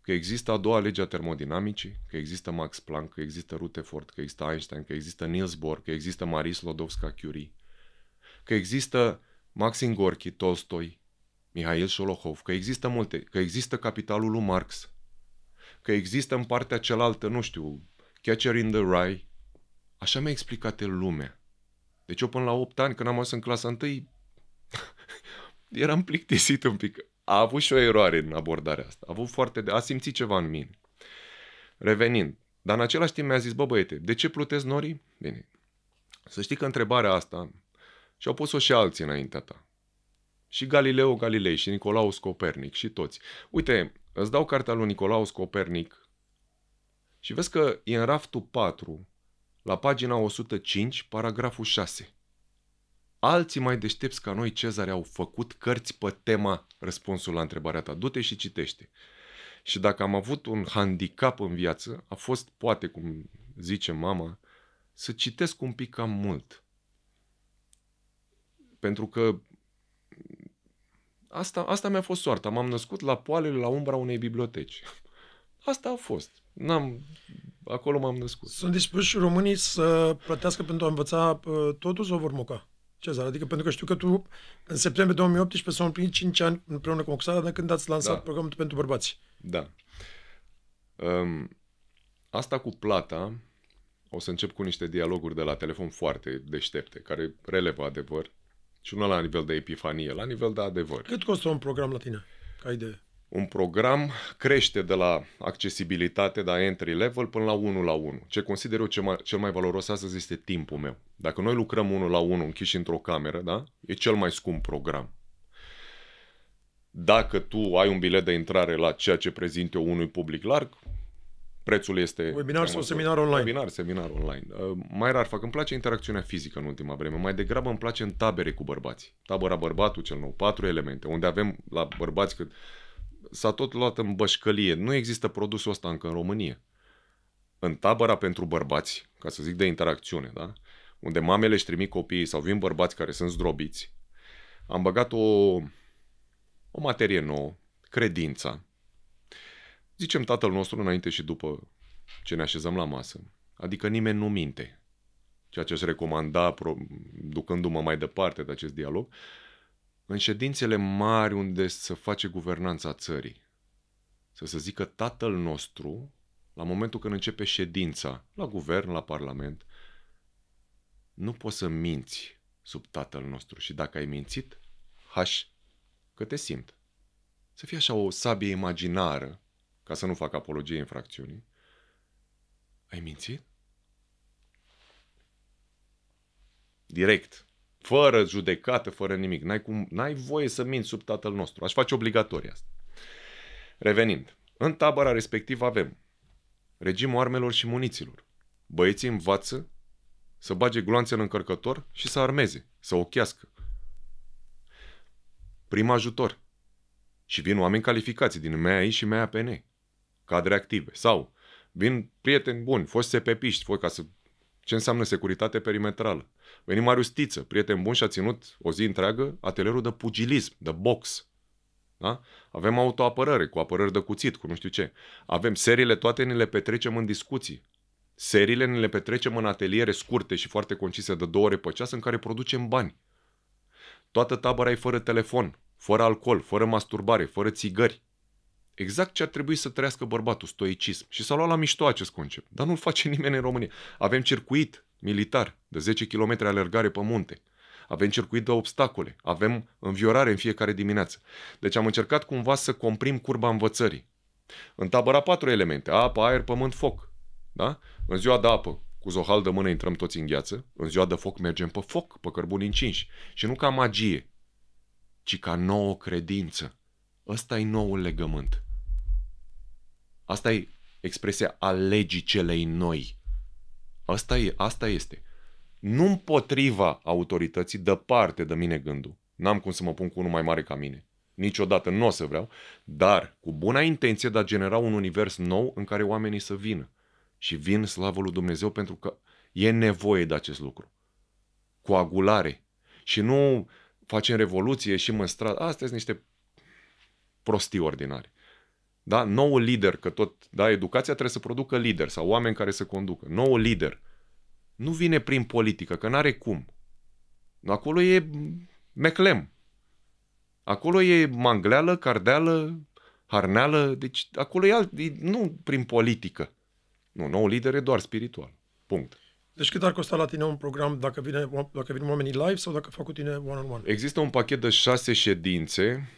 că există a doua lege a termodinamicii, că există Max Planck, că există Rutherford, că există Einstein, că există Niels Bohr, că există Marie Slodowska-Curie, că există Maxim Gorky, Tolstoi, Mihail Sholokhov, că există multe, că există capitalul lui Marx, că există în partea cealaltă, nu știu, Catcher in the Rye. Așa mi-a explicat el lumea. Deci eu până la 8 ani, când am ajuns în clasa 1, eram plictisit un pic a avut și o eroare în abordarea asta. A avut foarte de... a simțit ceva în mine. Revenind, dar în același timp mi-a zis, bă băiete, de ce plutezi norii? Bine, să știi că întrebarea asta și-au pus-o și alții înaintea ta. Și Galileo Galilei, și Nicolaus Copernic, și toți. Uite, îți dau cartea lui Nicolaus Copernic și vezi că e în raftul 4, la pagina 105, paragraful 6 alții mai deștepți ca noi cezare au făcut cărți pe tema răspunsul la întrebarea ta. Du-te și citește. Și dacă am avut un handicap în viață, a fost, poate, cum zice mama, să citesc un pic cam mult. Pentru că asta, asta mi-a fost soarta. M-am născut la poalele, la umbra unei biblioteci. Asta a fost. N-am, acolo m-am născut. Sunt dispuși românii să plătească pentru a învăța uh, totul sau vor moca? Cezar, adică pentru că știu că tu în septembrie 2018 s-au împlinit 5 ani împreună cu Oxana de când ați lansat da. programul pentru bărbați. Da. Um, asta cu plata, o să încep cu niște dialoguri de la telefon foarte deștepte, care relevă adevăr și nu la nivel de epifanie, la nivel de adevăr. Cât costă un program la tine? Ca idee un program crește de la accesibilitate, de la entry level, până la 1 la 1. Ce consider eu cel mai, valoros astăzi este timpul meu. Dacă noi lucrăm 1 la 1 închiși într-o cameră, da? e cel mai scump program. Dacă tu ai un bilet de intrare la ceea ce prezint eu unui public larg, prețul este... Webinar sau seminar online? Webinar, seminar online. Uh, mai rar fac, îmi place interacțiunea fizică în ultima vreme, mai degrabă îmi place în tabere cu bărbați. Tabăra bărbatul, cel nou, patru elemente, unde avem la bărbați cât s-a tot luat în bășcălie. Nu există produsul ăsta încă în România. În tabăra pentru bărbați, ca să zic de interacțiune, da? unde mamele își trimit copiii sau vin bărbați care sunt zdrobiți, am băgat o, o materie nouă, credința. Zicem tatăl nostru înainte și după ce ne așezăm la masă. Adică nimeni nu minte. Ceea ce aș recomanda, ducându-mă mai departe de acest dialog, uh, în ședințele mari unde se face guvernanța țării, să se zică tatăl nostru, la momentul când începe ședința, la guvern, la parlament, nu poți să minți sub tatăl nostru și dacă ai mințit, haș, că te simt. Să fie așa o sabie imaginară, ca să nu fac apologie infracțiunii. Ai mințit? Direct fără judecată, fără nimic. N-ai, cum, n-ai voie să minți sub tatăl nostru. Aș face obligatorie asta. Revenind, în tabăra respectivă avem regimul armelor și muniților. Băieții învață să bage gloanțe în încărcător și să armeze, să ochească. Prim ajutor. Și vin oameni calificați din MAI și MAPN, cadre active. Sau vin prieteni buni, fost sepepiști, foi ca să... Ce înseamnă securitate perimetrală? Veni Marius Tiță, prieten bun și a ținut o zi întreagă atelierul de pugilism, de box. Da? Avem autoapărare, cu apărări de cuțit, cu nu știu ce. Avem seriile, toate ni le petrecem în discuții. Seriile ni le petrecem în ateliere scurte și foarte concise de două ore pe ceas în care producem bani. Toată tabăra e fără telefon, fără alcool, fără masturbare, fără țigări. Exact ce ar trebui să trăiască bărbatul, stoicism. Și s-a luat la mișto acest concept, dar nu-l face nimeni în România. Avem circuit, militar, de 10 km alergare pe munte. Avem circuit de obstacole, avem înviorare în fiecare dimineață. Deci am încercat cumva să comprim curba învățării. În tabăra patru elemente, apă, aer, pământ, foc. Da? În ziua de apă, cu zohal de mână intrăm toți în gheață, în ziua de foc mergem pe foc, pe cărbuni încinși. Și nu ca magie, ci ca nouă credință. Ăsta e noul legământ. Asta e expresia a celei noi. Asta, e, asta este. Nu împotriva autorității, departe de mine gândul. N-am cum să mă pun cu unul mai mare ca mine. Niciodată nu o să vreau, dar cu buna intenție de a genera un univers nou în care oamenii să vină. Și vin slavă lui Dumnezeu pentru că e nevoie de acest lucru. Coagulare. Și nu facem revoluție, și în stradă. Astea sunt niște prostii ordinare. Da? Nouă lider, că tot, da, educația trebuie să producă lider sau oameni care să conducă. Nouă lider. Nu vine prin politică, că n-are cum. Acolo e meclem. Acolo e mangleală, cardeală, harneală, deci acolo e alt, e, nu prin politică. Nu, nou lider e doar spiritual. Punct. Deci cât ar costa la tine un program dacă, vine, dacă vin oamenii live sau dacă fac cu tine one-on-one? Există un pachet de șase ședințe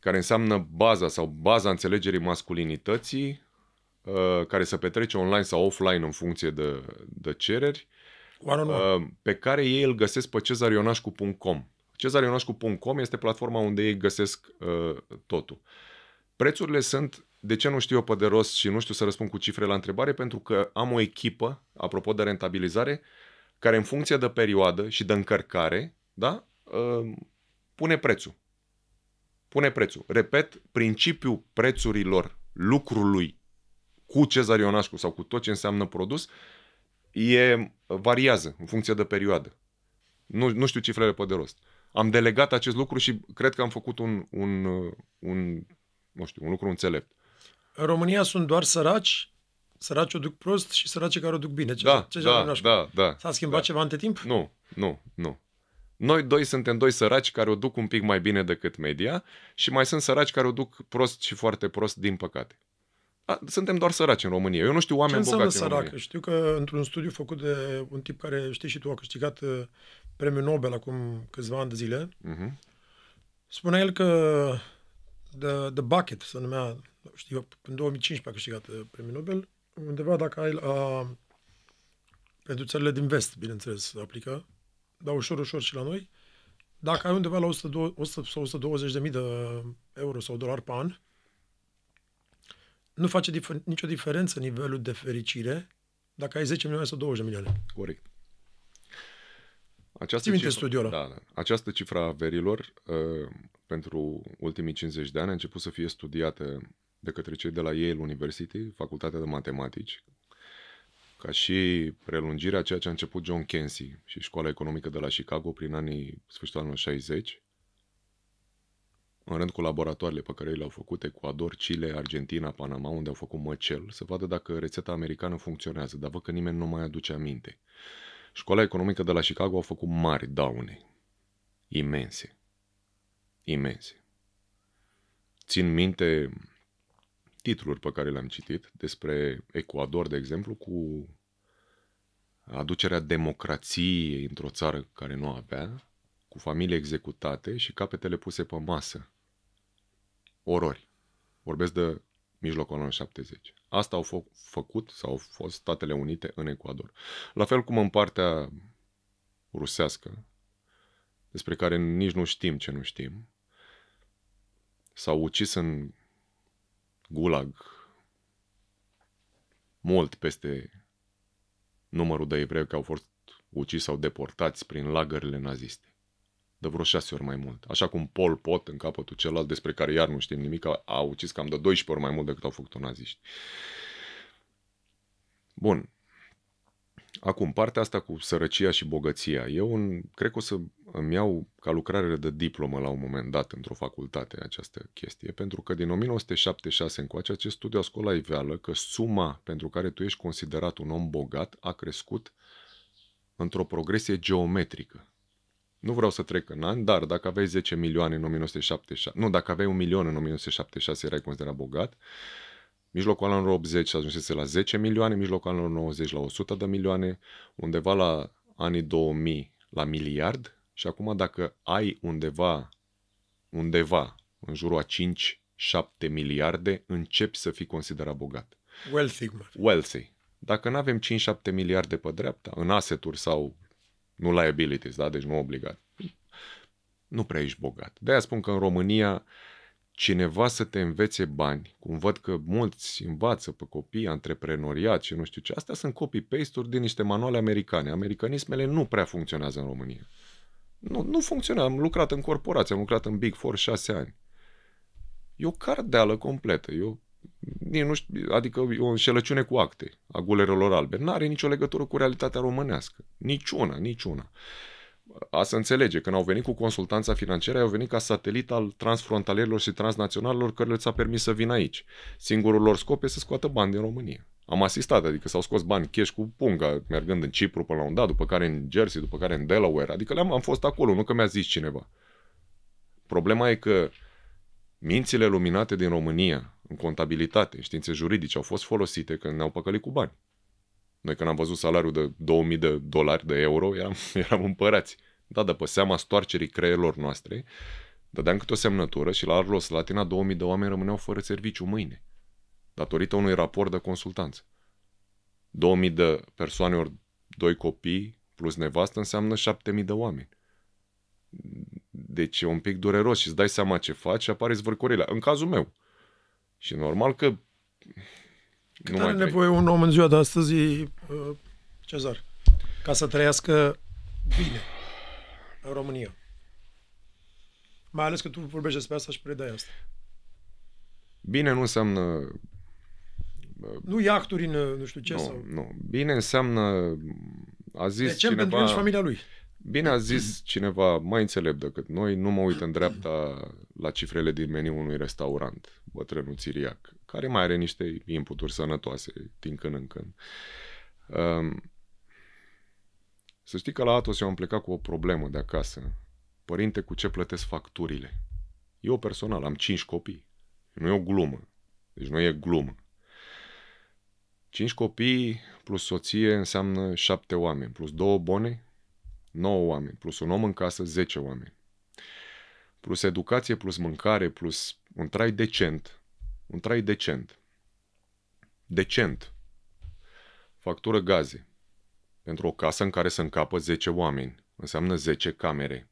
care înseamnă baza sau baza înțelegerii masculinității, uh, care se petrece online sau offline în funcție de, de cereri, uh, pe care ei îl găsesc pe cezarionașcu.com. Cezarionașcu.com este platforma unde ei găsesc uh, totul. Prețurile sunt, de ce nu știu eu pe de rost și nu știu să răspund cu cifre la întrebare, pentru că am o echipă, apropo de rentabilizare, care în funcție de perioadă și de încărcare, da, uh, pune prețul pune prețul. Repet, principiul prețurilor lucrului cu Cezar Ionașcu sau cu tot ce înseamnă produs e, variază în funcție de perioadă. Nu, nu știu cifrele pe de rost. Am delegat acest lucru și cred că am făcut un, un, un, nu știu, un lucru înțelept. În România sunt doar săraci, săraci o duc prost și săraci care o duc bine. Ce, da, ce da, da, da, S-a schimbat da. ceva între timp? Nu, nu, nu. Noi doi suntem doi săraci care o duc un pic mai bine decât media și mai sunt săraci care o duc prost și foarte prost, din păcate. Suntem doar săraci în România. Eu nu știu oameni Ce bogați sărac? în România. Știu că într-un studiu făcut de un tip care, știi și tu, a câștigat uh, premiul Nobel acum câțiva ani de zile, uh-huh. spunea el că The, The Bucket, să numea, știu eu, în 2015 a câștigat uh, premiul Nobel, undeva dacă ai la, pentru țările din vest, bineînțeles, aplică, dar ușor, ușor și la noi, dacă ai undeva la 100, 100 sau 120 de mii de euro sau dolari pe an, nu face difer- nicio diferență nivelul de fericire dacă ai 10 milioane sau 20 milioane. Corect. Această cifră, studiul ăla. Da, da, această cifră a verilor uh, pentru ultimii 50 de ani a început să fie studiată de către cei de la Yale University, Facultatea de Matematici, ca și prelungirea ceea ce a început John Kensey și școala economică de la Chicago prin anii sfârșitul anului 60, în rând cu laboratoarele pe care le-au făcut Ecuador, Chile, Argentina, Panama, unde au făcut măcel, să vadă dacă rețeta americană funcționează, dar văd că nimeni nu mai aduce aminte. Școala economică de la Chicago a făcut mari daune, imense, imense. Țin minte titluri pe care le-am citit despre Ecuador, de exemplu, cu aducerea democrației într-o țară care nu avea, cu familii executate și capetele puse pe masă. Orori. Vorbesc de mijlocul anului 70. Asta au f- făcut sau au fost Statele Unite în Ecuador. La fel cum în partea rusească, despre care nici nu știm ce nu știm, s-au ucis în gulag, mult peste numărul de evrei care au fost uciși sau deportați prin lagările naziste. De vreo șase ori mai mult. Așa cum Pol Pot, în capătul celălalt, despre care iar nu știm nimic, a, a ucis cam de 12 ori mai mult decât au făcut naziști. Bun. Acum, partea asta cu sărăcia și bogăția, eu un, cred că o să îmi iau ca lucrare de diplomă la un moment dat într-o facultate această chestie, pentru că din 1976 încoace acest studiu a scos la iveală că suma pentru care tu ești considerat un om bogat a crescut într-o progresie geometrică. Nu vreau să trec în ani, dar dacă aveai 10 milioane în 1976, nu, dacă aveai un milion în 1976 erai considerat bogat, mijlocul anilor 80 ajunsese la 10 milioane, mijlocul anilor 90 la 100 de milioane, undeva la anii 2000 la miliard și acum dacă ai undeva, undeva în jurul a 5-7 miliarde, începi să fii considerat bogat. Wealthy. Wealthy. Dacă nu avem 5-7 miliarde pe dreapta, în asset sau nu liabilities, da? deci nu obligat, nu prea ești bogat. De-aia spun că în România uh, cineva să te învețe bani, cum văd că mulți învață pe copii antreprenoriat și nu știu ce, astea sunt copy-paste-uri din niște manuale americane. Americanismele nu prea funcționează în România. Nu, nu funcționează. Am lucrat în corporație, am lucrat în Big Four șase ani. E o cardeală completă. Eu nu știu, adică e o înșelăciune cu acte a gulerelor albe. Nu are nicio legătură cu realitatea românească. Niciuna, niciuna. Uh, a se înțelege. Când au venit cu consultanța financiară, au venit ca satelit al transfrontalierilor și transnaționalilor care le ți-a permis să vină aici. Singurul lor scop este să scoată bani din România. Am asistat, adică s-au scos bani cash cu punga, mergând în Cipru până la un dat, după care în Jersey, după care în Delaware. Adică le-am am fost acolo, nu că mi-a zis cineva. Problema e că mințile luminate din România, în contabilitate, în științe juridice, au fost folosite când ne-au păcălit cu bani. Noi când am văzut salariul de 2000 de dolari, de euro, eram, eram împărați. Da, dar pe seama stoarcerii creierilor noastre, dădeam câte o semnătură și la Arlos Latina 2000 de oameni rămâneau fără serviciu mâine, datorită unui raport de consultanță. 2000 de persoane ori doi copii plus nevastă înseamnă 7000 de oameni. Deci e un pic dureros și îți dai seama ce faci și apare zvârcurile. În cazul meu. Și normal că cât nu are mai nevoie un om în ziua de astăzi, uh, Cezar, ca să trăiască bine în România? Mai ales că tu vorbești despre asta și predai asta. Bine nu înseamnă... Uh, nu iahturi în uh, nu știu ce nu, sau... Nu, bine înseamnă... A zis de ce cineva... pentru și familia lui. Bine a zis cineva mai înțelept decât noi, nu mă uit în dreapta la cifrele din meniul unui restaurant, bătrânul țiriac care mai are niște inputuri sănătoase din când în când. Um, să știi că la Atos eu am plecat cu o problemă de acasă. Părinte, cu ce plătesc facturile? Eu personal am cinci copii. Nu e o glumă. Deci nu e glumă. Cinci copii plus soție înseamnă șapte oameni, plus două bone, nouă oameni, plus un om în casă, zece oameni. Plus educație, plus mâncare, plus un trai decent, un trai decent. Decent. Factură gaze. Pentru o casă în care să încapă 10 oameni. Înseamnă 10 camere.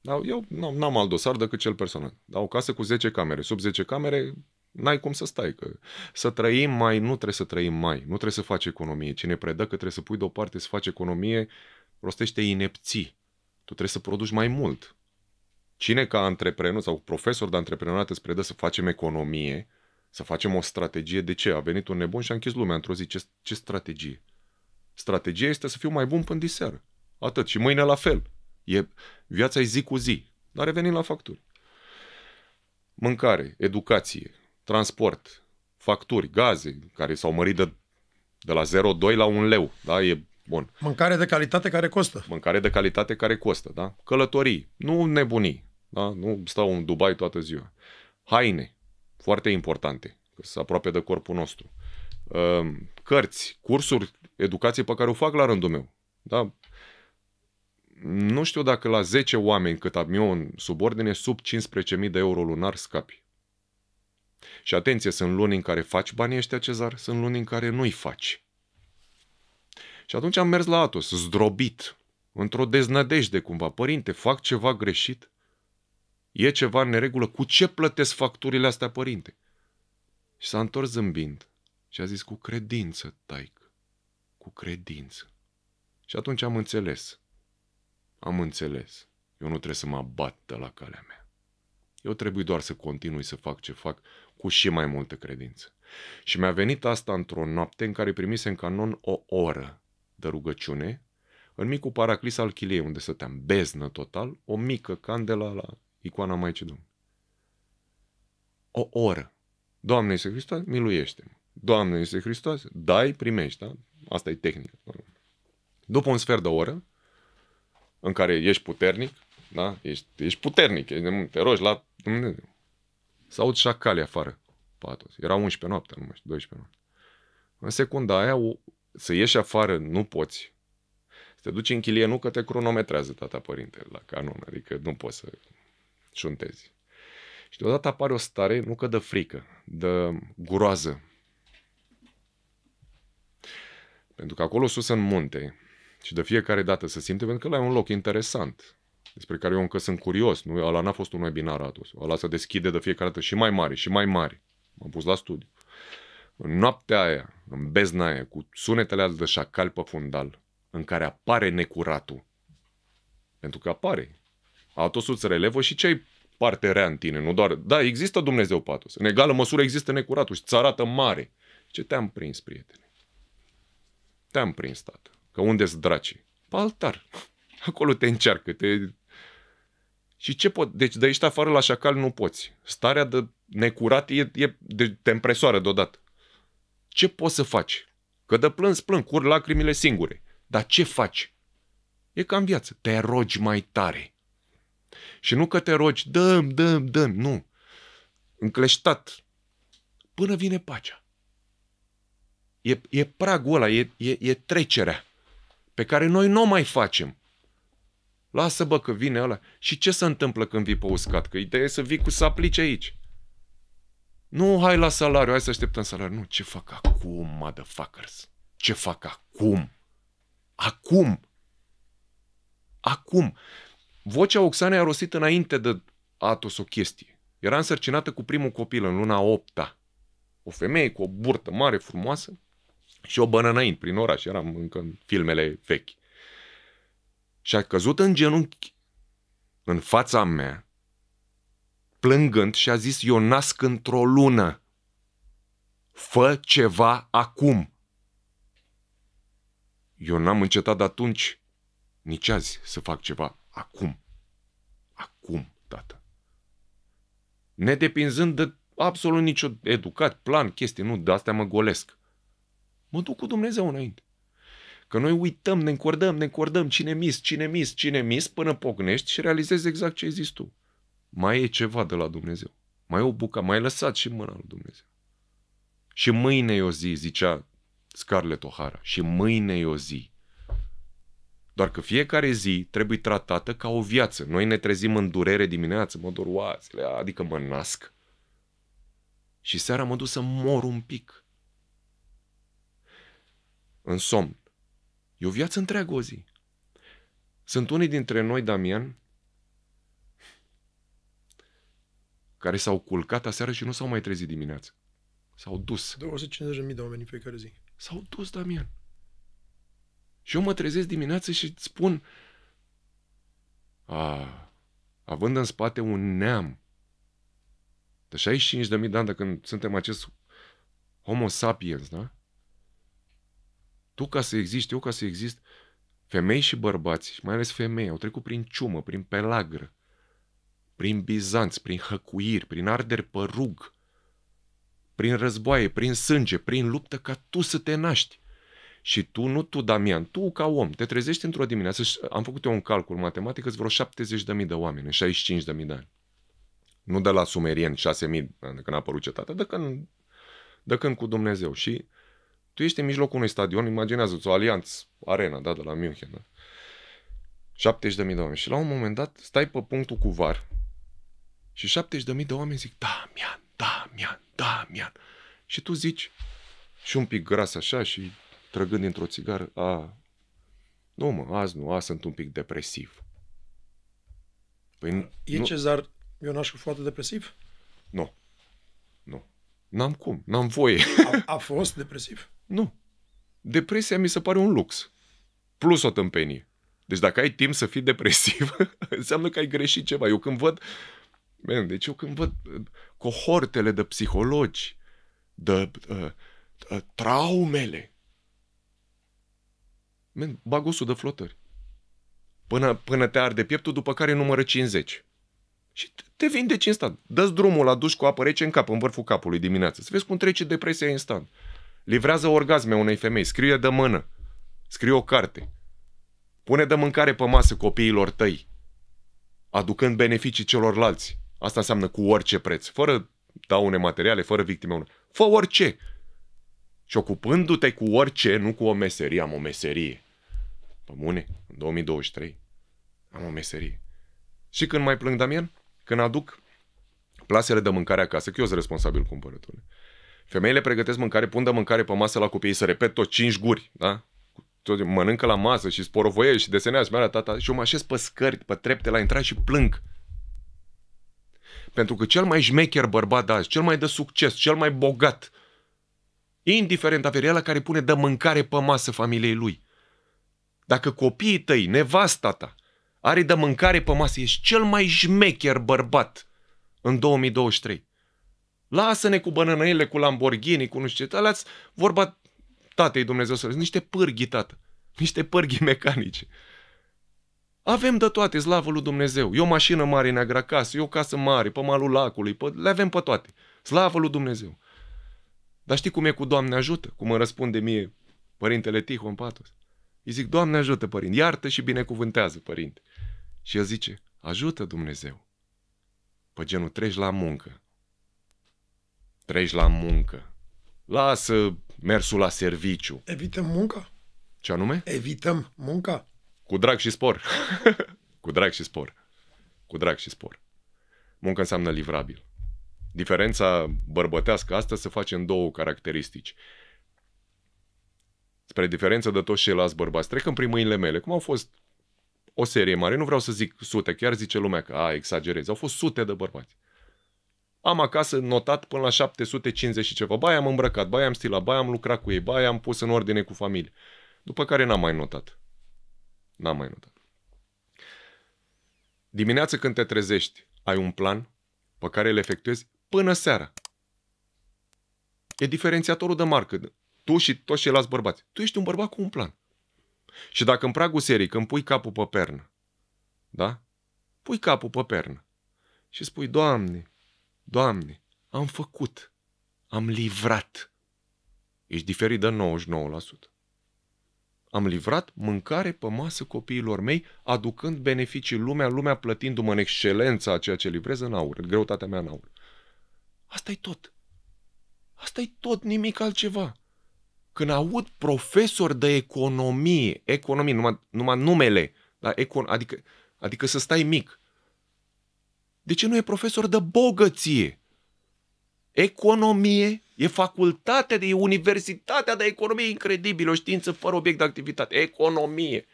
Dar eu n-am alt dosar decât cel personal. Dar o casă cu 10 camere. Sub 10 camere n-ai cum să stai. Că să trăim mai, nu trebuie să trăim mai. Nu trebuie să faci economie. Cine predă că trebuie să pui deoparte să faci economie, rostește inepții. Tu trebuie să produci mai mult Cine ca antreprenor sau profesor de antreprenorat îți predă să facem economie, să facem o strategie, de ce? A venit un nebun și a închis lumea într-o zi. Ce, ce strategie? Strategia este să fiu mai bun până diseară. Atât. Și mâine la fel. E, viața e zi cu zi. Dar revenim la facturi. Mâncare, educație, transport, facturi, gaze, care s-au mărit de, de la 0,2 la 1 leu. Da? E Bun. Mâncare de calitate care costă. Mâncare de calitate care costă, da? Călătorii, nu nebunii, da? Nu stau în Dubai toată ziua. Haine, foarte importante, că sunt aproape de corpul nostru. Ehm, cărți, cursuri, educație pe care o fac la rândul meu. Da? Nu știu dacă la 10 oameni cât am eu în subordine, sub 15.000 de euro lunar scapi. Și atenție, sunt luni în care faci banii ăștia, Cezar, sunt luni în care nu-i faci. Și atunci am mers la Atos, zdrobit, într-o deznădejde cumva. Părinte, fac ceva greșit? E ceva în neregulă? Cu ce plătesc facturile astea, părinte? Și s-a întors zâmbind și a zis, cu credință, taic, cu credință. Și atunci am înțeles. Am înțeles. Eu nu trebuie să mă abat de la calea mea. Eu trebuie doar să continui să fac ce fac cu și mai multă credință. Și mi-a venit asta într-o noapte în care primisem canon o oră de rugăciune, în micul paraclis al chiliei unde stăteam, beznă total, o mică candela la icoana Maicii Domnului. O oră. Doamne Iisuse Hristos, miluiește-mă. Doamne Iisuse Hristos, dai, primești, da? Asta e tehnică. După un sfert de oră, în care ești puternic, da? Ești, ești puternic, ești, te rogi la Dumnezeu. Să aud șacale afară. Patos. Era 11 noapte, nu mai știu, 12 noapte. În secunda aia, o, să ieși afară nu poți. Să te duci în chilie nu că te cronometrează tata părinte la canon, adică nu poți să șuntezi. Și deodată apare o stare, nu că de frică, de guroază. Pentru că acolo sus în munte și de fiecare dată se simte, pentru că la e un loc interesant, despre care eu încă sunt curios. Nu, ăla n-a fost un webinar atunci. Ăla se deschide de fiecare dată și mai mare, și mai mare. M-am pus la studiu. În noaptea aia, în bezna aia, cu sunetele alea de șacal pe fundal, în care apare necuratul. Pentru că apare. Atosul relevă și ce ai parte rea în tine, nu doar... Da, există Dumnezeu patos. În egală măsură există necuratul și ți arată mare. Ce te-am prins, prietene? Te-am prins, tată. Că unde-s dracii? Pe altar. Acolo te încearcă, te... Și ce pot? Deci de aici afară la șacal nu poți. Starea de necurat e, e de, te împresoară deodată. Ce poți să faci? Că de plâns plâng, cur lacrimile singure. Dar ce faci? E ca în viață. Te rogi mai tare. Și nu că te rogi, dăm, dăm, dăm, nu. Încleștat. Până vine pacea. E, e pragul ăla, e, e, e trecerea pe care noi nu o mai facem. Lasă bă că vine ăla. Și ce se întâmplă când vii pe uscat? Că ideea e să vii cu să aplici aici. Nu, hai la salariu, hai să așteptăm salariu. Nu, ce fac acum, motherfuckers? Ce fac acum? Acum! Acum! Vocea Oxanei a rostit înainte de Atos o chestie. Era însărcinată cu primul copil în luna 8 -a. O femeie cu o burtă mare, frumoasă și o bănă înainte, prin oraș. Eram încă în filmele vechi. Și a căzut în genunchi în fața mea plângând și a zis, eu nasc într-o lună. Fă ceva acum. Eu n-am încetat de atunci, nici azi, să fac ceva acum. Acum, tată. Nedepinzând de absolut nicio educat, plan, chestii, nu, de astea mă golesc. Mă duc cu Dumnezeu înainte. Că noi uităm, ne încordăm, ne încordăm, cine mis, cine mis, cine mis, până pocnești și realizezi exact ce ai zis tu mai e ceva de la Dumnezeu. Mai e o bucată, mai lăsat și mâna lui Dumnezeu. Și mâine e o zi, zicea Scarlett O'Hara, și mâine e o zi. Doar că fiecare zi trebuie tratată ca o viață. Noi ne trezim în durere dimineață, mă dor oasele, adică mă nasc. Și seara mă duc să mor un pic. În somn. E o viață întreagă o zi. Sunt unii dintre noi, Damian, care s-au culcat aseară și nu s-au mai trezit dimineața. S-au dus. 250.000 de oameni pe care zi. S-au dus, Damian. Și eu mă trezesc dimineața și îți spun, a, având în spate un neam de 65.000 de ani de când suntem acest homo sapiens, da? Tu ca să existi, eu ca să exist, femei și bărbați, mai ales femei, au trecut prin ciumă, prin pelagră, prin Bizanț, prin hăcuiri, prin arderi rug, prin războaie, prin sânge, prin luptă, ca tu să te naști. Și tu, nu tu, Damian, tu ca om, te trezești într-o dimineață, am făcut eu un calcul matematic, îți vreo 70.000 de oameni în 65.000 de ani. Nu de la sumerieni 6.000 când a apărut cetatea, de când, de când cu Dumnezeu. Și tu ești în mijlocul unui stadion, imaginează-ți o alianță, arena, da, de la München, da? 70.000 de oameni. Și la un moment dat stai pe punctul cu var, și 70.000 de oameni zic, Damian, Damian, Damian. Și tu zici, și un pic gras așa și trăgând dintr-o țigară, a, nu mă, azi nu, azi sunt un pic depresiv. Păi, e nu... Cezar Ionașcu foarte depresiv? Nu. Nu. N-am cum, n-am voie. A, a fost depresiv? Nu. Depresia mi se pare un lux. Plus o tâmpenie. Deci dacă ai timp să fii depresiv, înseamnă că ai greșit ceva. Eu când văd Man, deci eu când văd cohortele de psihologi, de de, de traumele, man, bag osul de flotări. Până, până te arde pieptul, după care numără 50. Și te vindeci instant. Dă-ți drumul la duș cu apă rece în cap, în vârful capului dimineața. Să vezi cum trece depresia instant. Livrează orgasme unei femei, scrie de mână, scrie o carte. Pune de mâncare pe masă copiilor tăi, aducând beneficii celorlalți. Asta înseamnă cu orice preț, fără daune materiale, fără victime Fă orice! Și ocupându-te cu orice, nu cu o meserie, am o meserie. Pe bune, în 2023, am o meserie. Și când mai plâng, Damian? Când aduc plasele de mâncare acasă, că eu sunt responsabil cu cumpărăturile. Femeile pregătesc mâncare, pun de mâncare pe masă la copii, să repet tot cinci guri, da? Tot, mănâncă la masă și sporovoiești și desenează și tata și eu mă așez pe scări, pe trepte la intrare și plâng. Pentru că cel mai șmecher bărbat de azi, cel mai de succes, cel mai bogat, indiferent averea care pune de mâncare pe masă familiei lui, dacă copiii tăi, nevasta ta, are de mâncare pe masă, ești cel mai șmecher bărbat în 2023. Lasă-ne cu bănănăile, cu Lamborghini, cu nu știu ce, alea vorba tatei Dumnezeu să niște pârghi, tată, niște pârghi mecanice. Avem de toate, slavă lui Dumnezeu. E o mașină mare în acasă, e o casă mare, pe malul lacului, pe... le avem pe toate. Slavă lui Dumnezeu. Dar știi cum e cu Doamne ajută? Cum îmi răspunde mie părintele Tihon Patos? Îi zic, Doamne ajută, părinte, iartă și binecuvântează, părinte. Și el zice, ajută Dumnezeu. Pe genul, treci la muncă. Treci la muncă. Lasă mersul la serviciu. Evităm munca? Ce anume? Evităm munca. Cu drag și spor. cu drag și spor. Cu drag și spor. Muncă înseamnă livrabil. Diferența bărbătească asta se face în două caracteristici. Spre diferență de toți ceilalți bărbați, trec în mâinile mele, cum au fost o serie mare, nu vreau să zic sute, chiar zice lumea că, a, exagerez, au fost sute de bărbați. Am acasă notat până la 750 și ceva. Ba, am îmbrăcat, ba, am stilat, ba, am lucrat cu ei, ba, am pus în ordine cu familie. După care n-am mai notat. N-am mai notat. Dimineața când te trezești, ai un plan pe care îl efectuezi până seara. E diferențiatorul de marcă. Tu și toți ceilalți bărbați. Tu ești un bărbat cu un plan. Și dacă în pragul serii, când pui capul pe pernă, da? Pui capul pe pernă și spui, Doamne, Doamne, am făcut, am livrat. Ești diferit de 99%. Am livrat mâncare pe masă copiilor mei, aducând beneficii lumea, lumea plătindu-mă în excelența a ceea ce livrez în aur, în greutatea mea în aur. asta e tot. asta e tot, nimic altceva. Când aud profesor de economie, economie, numai, numai numele, La da, econ, adică, adică să stai mic. De ce nu e profesor de bogăție? Economie, E facultatea, de, e universitatea de economie incredibilă, o știință fără obiect de activitate. Economie.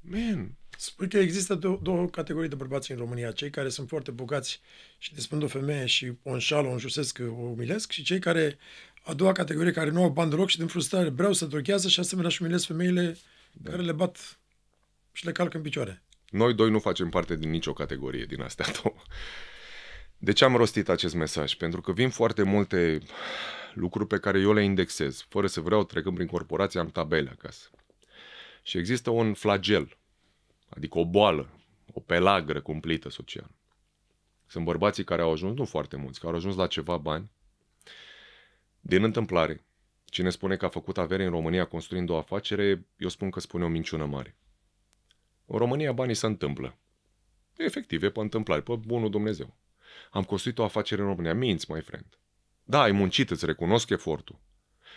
Man, că există dou- două categorii de bărbați în România. Cei care sunt foarte bogați și despând o femeie și o înșală, o înjusesc, o umilesc și cei care, a doua categorie, care nu au bani deloc și din frustrare vreau să drochează și asemenea și umilesc femeile da. care le bat și le calcă în picioare. Noi doi nu facem parte din nicio categorie din astea două. De ce am rostit acest mesaj? Pentru că vin foarte multe lucruri pe care eu le indexez. Fără să vreau, trecând prin corporație, am tabele acasă. Și există un flagel, adică o boală, o pelagră cumplită social. Sunt bărbații care au ajuns, nu foarte mulți, care au ajuns la ceva bani, din întâmplare. Cine spune că a făcut avere în România construind o afacere, eu spun că spune o minciună mare. În România banii se întâmplă. Efectiv, e pe întâmplare, pe bunul Dumnezeu. Am construit o afacere în România. Minți, mai friend. Da, ai muncit, îți recunosc efortul.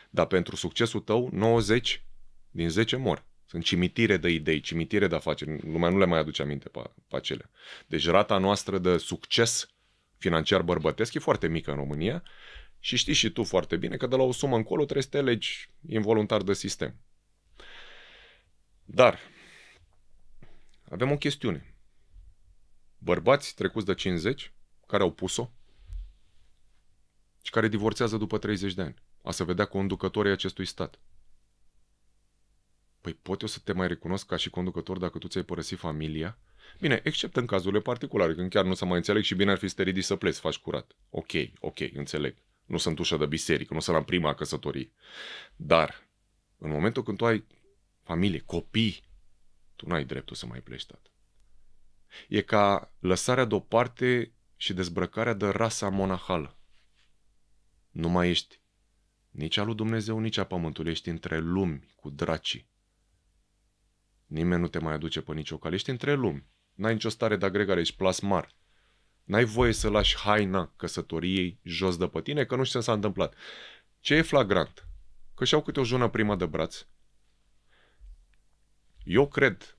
Dar pentru succesul tău, 90 din 10 mor. Sunt cimitire de idei, cimitire de afaceri. Lumea nu le mai aduce aminte pe, pe acelea. Deci rata noastră de succes financiar bărbătesc e foarte mică în România și știi și tu foarte bine că de la o sumă încolo trebuie să te legi involuntar de sistem. Dar avem o chestiune. Bărbați trecuți de 50 care au pus-o și care divorțează după 30 de ani. A să vedea conducătorii acestui stat. Păi pot eu să te mai recunosc ca și conducător dacă tu ți-ai părăsit familia? Bine, except în cazurile particulare, când chiar nu s-a mai înțeleg și bine ar fi să te ridici să pleci, să faci curat. Ok, ok, înțeleg. Nu sunt ușa de biserică, nu sunt la prima căsătorie. Dar, în momentul când tu ai familie, copii, tu n-ai dreptul să mai pleci, tată. E ca lăsarea deoparte și dezbrăcarea de rasa monahală. Nu mai ești nici al lui Dumnezeu, nici a pământului. Ești între lumi cu dracii. Nimeni nu te mai aduce pe nicio cale. Ești între lumi. N-ai nicio stare de agregare, ești plasmar. N-ai voie să lași haina căsătoriei jos de pe tine, că nu știu ce s-a întâmplat. Ce e flagrant? Că și-au câte o jună prima de braț. Eu cred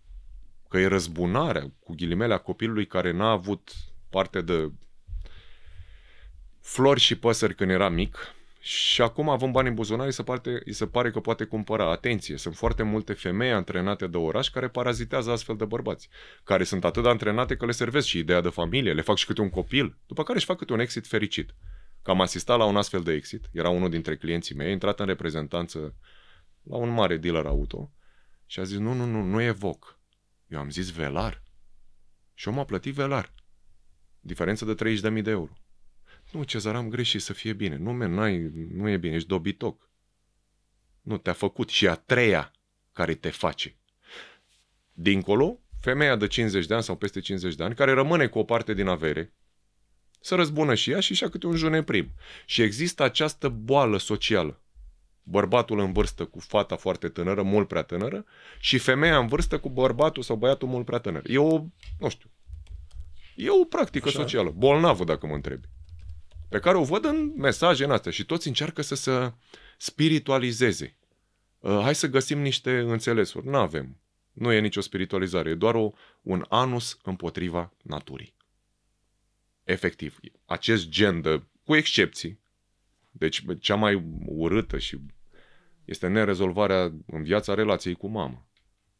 că e răzbunarea, cu ghilimele, a copilului care n-a avut parte de flori și păsări când era mic și acum avem bani în buzunar, îi se, pare, îi se pare că poate cumpăra. Atenție, sunt foarte multe femei antrenate de oraș care parazitează astfel de bărbați, care sunt atât de antrenate că le servesc și ideea de familie, le fac și câte un copil, după care își fac câte un exit fericit. Cam am asistat la un astfel de exit, era unul dintre clienții mei, a intrat în reprezentanță la un mare dealer auto și a zis, nu, nu, nu, nu e voc. Eu am zis velar. Și omul a plătit velar. Diferență de 30.000 de euro. Nu, Cezar, am greșit să fie bine. Nu, men, n-ai, nu e bine, ești dobitoc. Nu, te-a făcut. Și a treia care te face. Dincolo, femeia de 50 de ani sau peste 50 de ani, care rămâne cu o parte din avere, să răzbună și ea și și-a câte un june prim. Și există această boală socială. Bărbatul în vârstă cu fata foarte tânără, mult prea tânără, și femeia în vârstă cu bărbatul sau băiatul mult prea tânăr. E o, nu știu, E o practică Așa. socială, bolnavă, dacă mă întrebi, pe care o văd în mesaje în astea și toți încearcă să se spiritualizeze. Uh, hai să găsim niște înțelesuri. Nu avem. Nu e nicio spiritualizare, e doar o, un anus împotriva naturii. Efectiv, acest gen de, cu excepții, deci cea mai urâtă și este nerezolvarea în viața relației cu mama.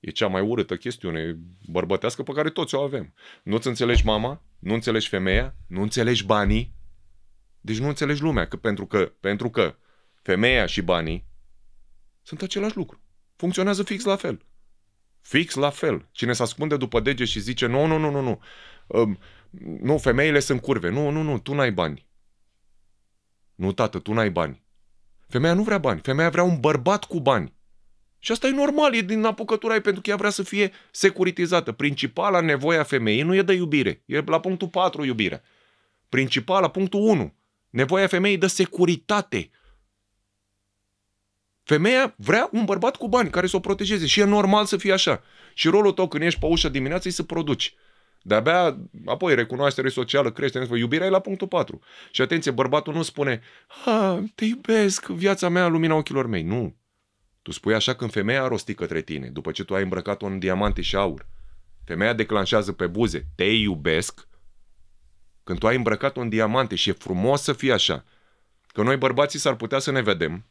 E cea mai urâtă chestiune bărbătească pe care toți o avem. Nu-ți înțelegi mama, nu înțelegi femeia, nu înțelegi banii, deci nu înțelegi lumea, că pentru că, pentru că femeia și banii sunt același lucru. Funcționează fix la fel. Fix la fel. Cine se ascunde după dege și zice, nu, nu, nu, nu, nu, um, nu, femeile sunt curve, nu, nu, nu, tu n-ai bani. Nu, tată, tu n-ai bani. Femeia nu vrea bani, femeia vrea un bărbat cu bani. Și asta e normal, e din apucătura ei, pentru că ea vrea să fie securitizată. Principala nevoie a femeii nu e de iubire, e la punctul 4 iubire. Principala, punctul 1, nevoia femeii de securitate. Femeia vrea un bărbat cu bani care să o protejeze și e normal să fie așa. Și rolul tău când ești pe ușa dimineața e să produci. De-abia apoi recunoaștere socială, creștere, iubirea e la punctul 4. Și atenție, bărbatul nu spune, ha, te iubesc, viața mea, lumina ochilor mei. Nu, tu spui așa când femeia a rostit către tine, după ce tu ai îmbrăcat-o în diamante și aur. Femeia declanșează pe buze, te iubesc, când tu ai îmbrăcat-o în diamante și e frumos să fie așa. Că noi bărbații s-ar putea să ne vedem,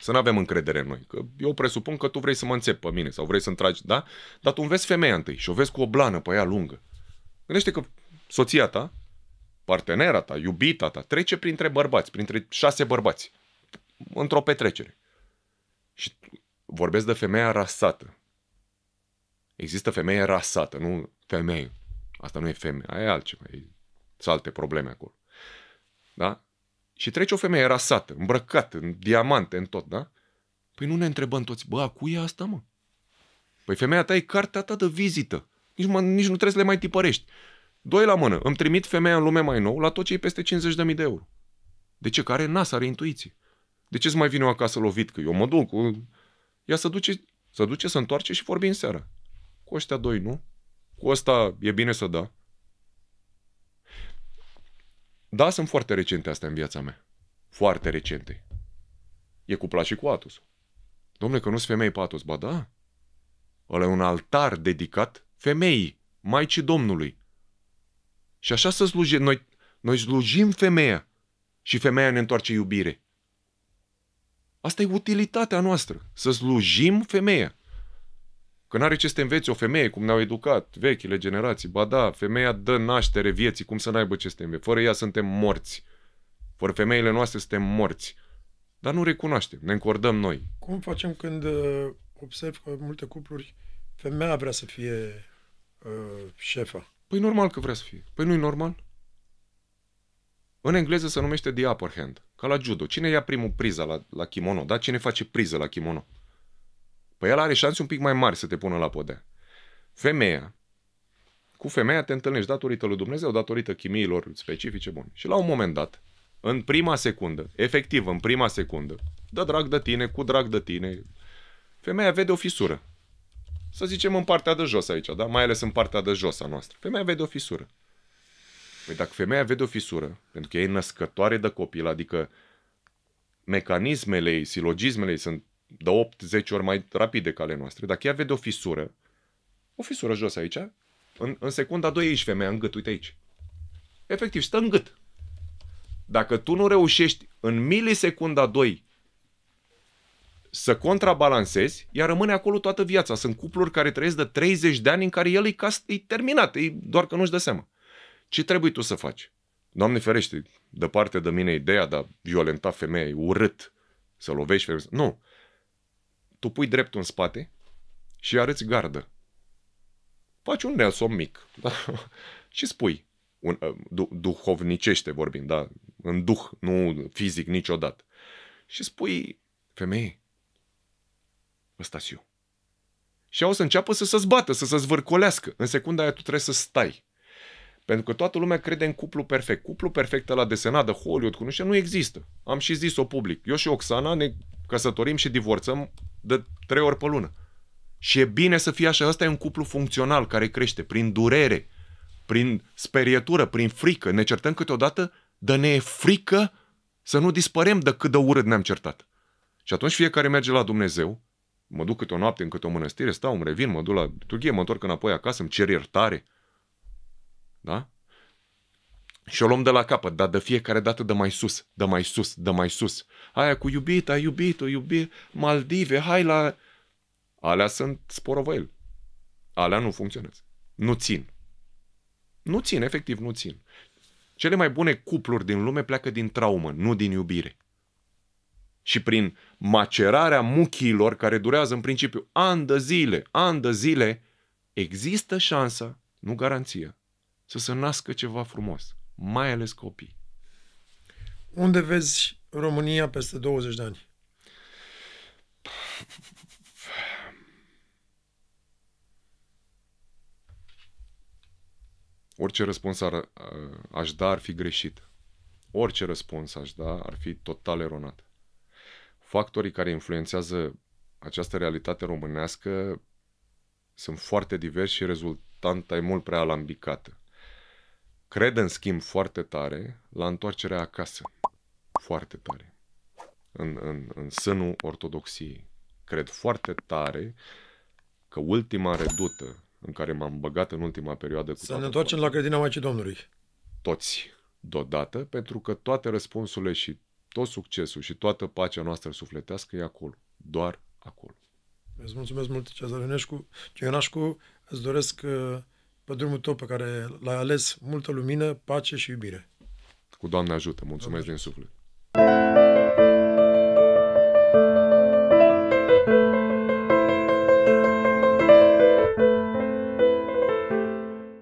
să nu avem încredere în noi. Că eu presupun că tu vrei să mă înțep pe mine sau vrei să-mi tragi, da? Dar tu vezi femeia întâi și o vezi cu o blană pe ea lungă. Gândește că soția ta, partenera ta, iubita ta, trece printre bărbați, printre șase bărbați, într-o petrecere. Și vorbesc de femeia rasată. Există femeie rasată, nu femeie. Asta nu e femeie, aia e altceva. E, sunt alte probleme acolo. Da? Și trece o femeie rasată, îmbrăcată, în diamante, în tot, da? Păi nu ne întrebăm toți, bă, cu e asta, mă? Păi femeia ta e cartea ta de vizită. Nici, mă, nici nu trebuie să le mai tipărești. Doi la mână, îmi trimit femeia în lume mai nou la tot ce e peste 50.000 de euro. De ce? Care nas, are intuiție. De ce să mai vin eu acasă lovit? Că eu mă duc. Ea se duce, se duce, se întoarce și vorbim seara. Cu ăștia doi, nu? Cu ăsta e bine să da. Da, sunt foarte recente astea în viața mea. Foarte recente. E cu și cu Atos. Domnule, că nu sunt femei pe Atos. Ba da. Ăla e un altar dedicat femeii, Maicii Domnului. Și așa să sluje. Noi, noi slujim femeia. Și femeia ne întoarce iubire. Asta e utilitatea noastră, să slujim femeia. Că n-are ce să te înveți o femeie, cum ne-au educat vechile generații. Ba da, femeia dă naștere vieții, cum să n-aibă ce să te înveți. Fără ea suntem morți. Fără femeile noastre suntem morți. Dar nu recunoaștem, ne încordăm noi. Cum facem când uh, observ că multe cupluri, femeia vrea să fie uh, șefa? Păi normal că vrea să fie. Păi nu-i normal? În engleză se numește the upper hand, ca la judo. Cine ia primul priza la, la kimono, da? Cine face priză la kimono? Păi el are șanse un pic mai mari să te pună la podea. Femeia. Cu femeia te întâlnești datorită lui Dumnezeu, datorită chimiilor specifice, bun. Și la un moment dat, în prima secundă, efectiv, în prima secundă, dă drag de tine, cu drag de tine, femeia vede o fisură. Să zicem în partea de jos aici, da? Mai ales în partea de jos a noastră. Femeia vede o fisură. Păi dacă femeia vede o fisură, pentru că e născătoare de copil, adică mecanismele ei, silogismele ei sunt de 8-10 ori mai rapide ca ale noastre, dacă ea vede o fisură, o fisură jos aici, în, în secunda 2 ești femeia în gât, uite aici. Efectiv, stă în gât. Dacă tu nu reușești în milisecunda 2 să contrabalancezi, ea rămâne acolo toată viața. Sunt cupluri care trăiesc de 30 de ani în care el e, cast, e terminat, e doar că nu-și dă seama. Ce trebuie tu să faci? Doamne ferește, departe de mine ideea de a violenta femeia, urât să lovești femeia. Nu. Tu pui dreptul în spate și arăți gardă. Faci un neasom mic da? și spui, un, uh, du- duhovnicește vorbind, da? în duh, nu fizic niciodată. Și spui, femeie, ăsta eu. Și au să înceapă să se zbată, să se zvârcolească. În secunda aia tu trebuie să stai pentru că toată lumea crede în cuplu perfect. Cuplu perfect la desenat de Hollywood cu nu știu, nu există. Am și zis-o public. Eu și Oxana ne căsătorim și divorțăm de trei ori pe lună. Și e bine să fie așa. Asta e un cuplu funcțional care crește prin durere, prin sperietură, prin frică. Ne certăm câteodată, dar ne e frică să nu dispărem de cât de urât ne-am certat. Și atunci fiecare merge la Dumnezeu, mă duc câte o noapte în câte o mănăstire, stau, îmi revin, mă duc la liturghie, mă întorc înapoi acasă, îmi cer iertare – da? Și o luăm de la capăt, dar de fiecare dată de mai sus, de mai sus, de mai sus. Aia cu iubit, ai iubit, o iubit, Maldive, hai la... Alea sunt sporovăil. Alea nu funcționează. Nu țin. Nu țin, efectiv nu țin. Cele mai bune cupluri din lume pleacă din traumă, nu din iubire. Și prin macerarea muchiilor care durează în principiu ani de zile, ani de zile, există șansa, nu garanția să se nască ceva frumos, mai ales copii. Unde vezi România peste 20 de ani? Orice răspuns ar, uh, aș da ar fi greșit. Orice răspuns aș da ar fi total eronat. Factorii care influențează această realitate românească sunt foarte diversi și rezultanta e mult prea alambicată. Cred, în schimb, foarte tare la întoarcerea acasă. Foarte tare. În, în, în sânul ortodoxiei. Cred foarte tare că ultima redută în care m-am băgat în ultima perioadă... Cu Să ne întoarcem la credința Maicii Domnului. Toți, deodată, pentru că toate răspunsurile și tot succesul și toată pacea noastră sufletească e acolo. Doar acolo. Îți mulțumesc mult, Cezar Ionescu. Ionescu, îți doresc uh pe drumul tău pe care l-ai ales multă lumină, pace și iubire. Cu Doamne ajută, mulțumesc Doamne. din suflet.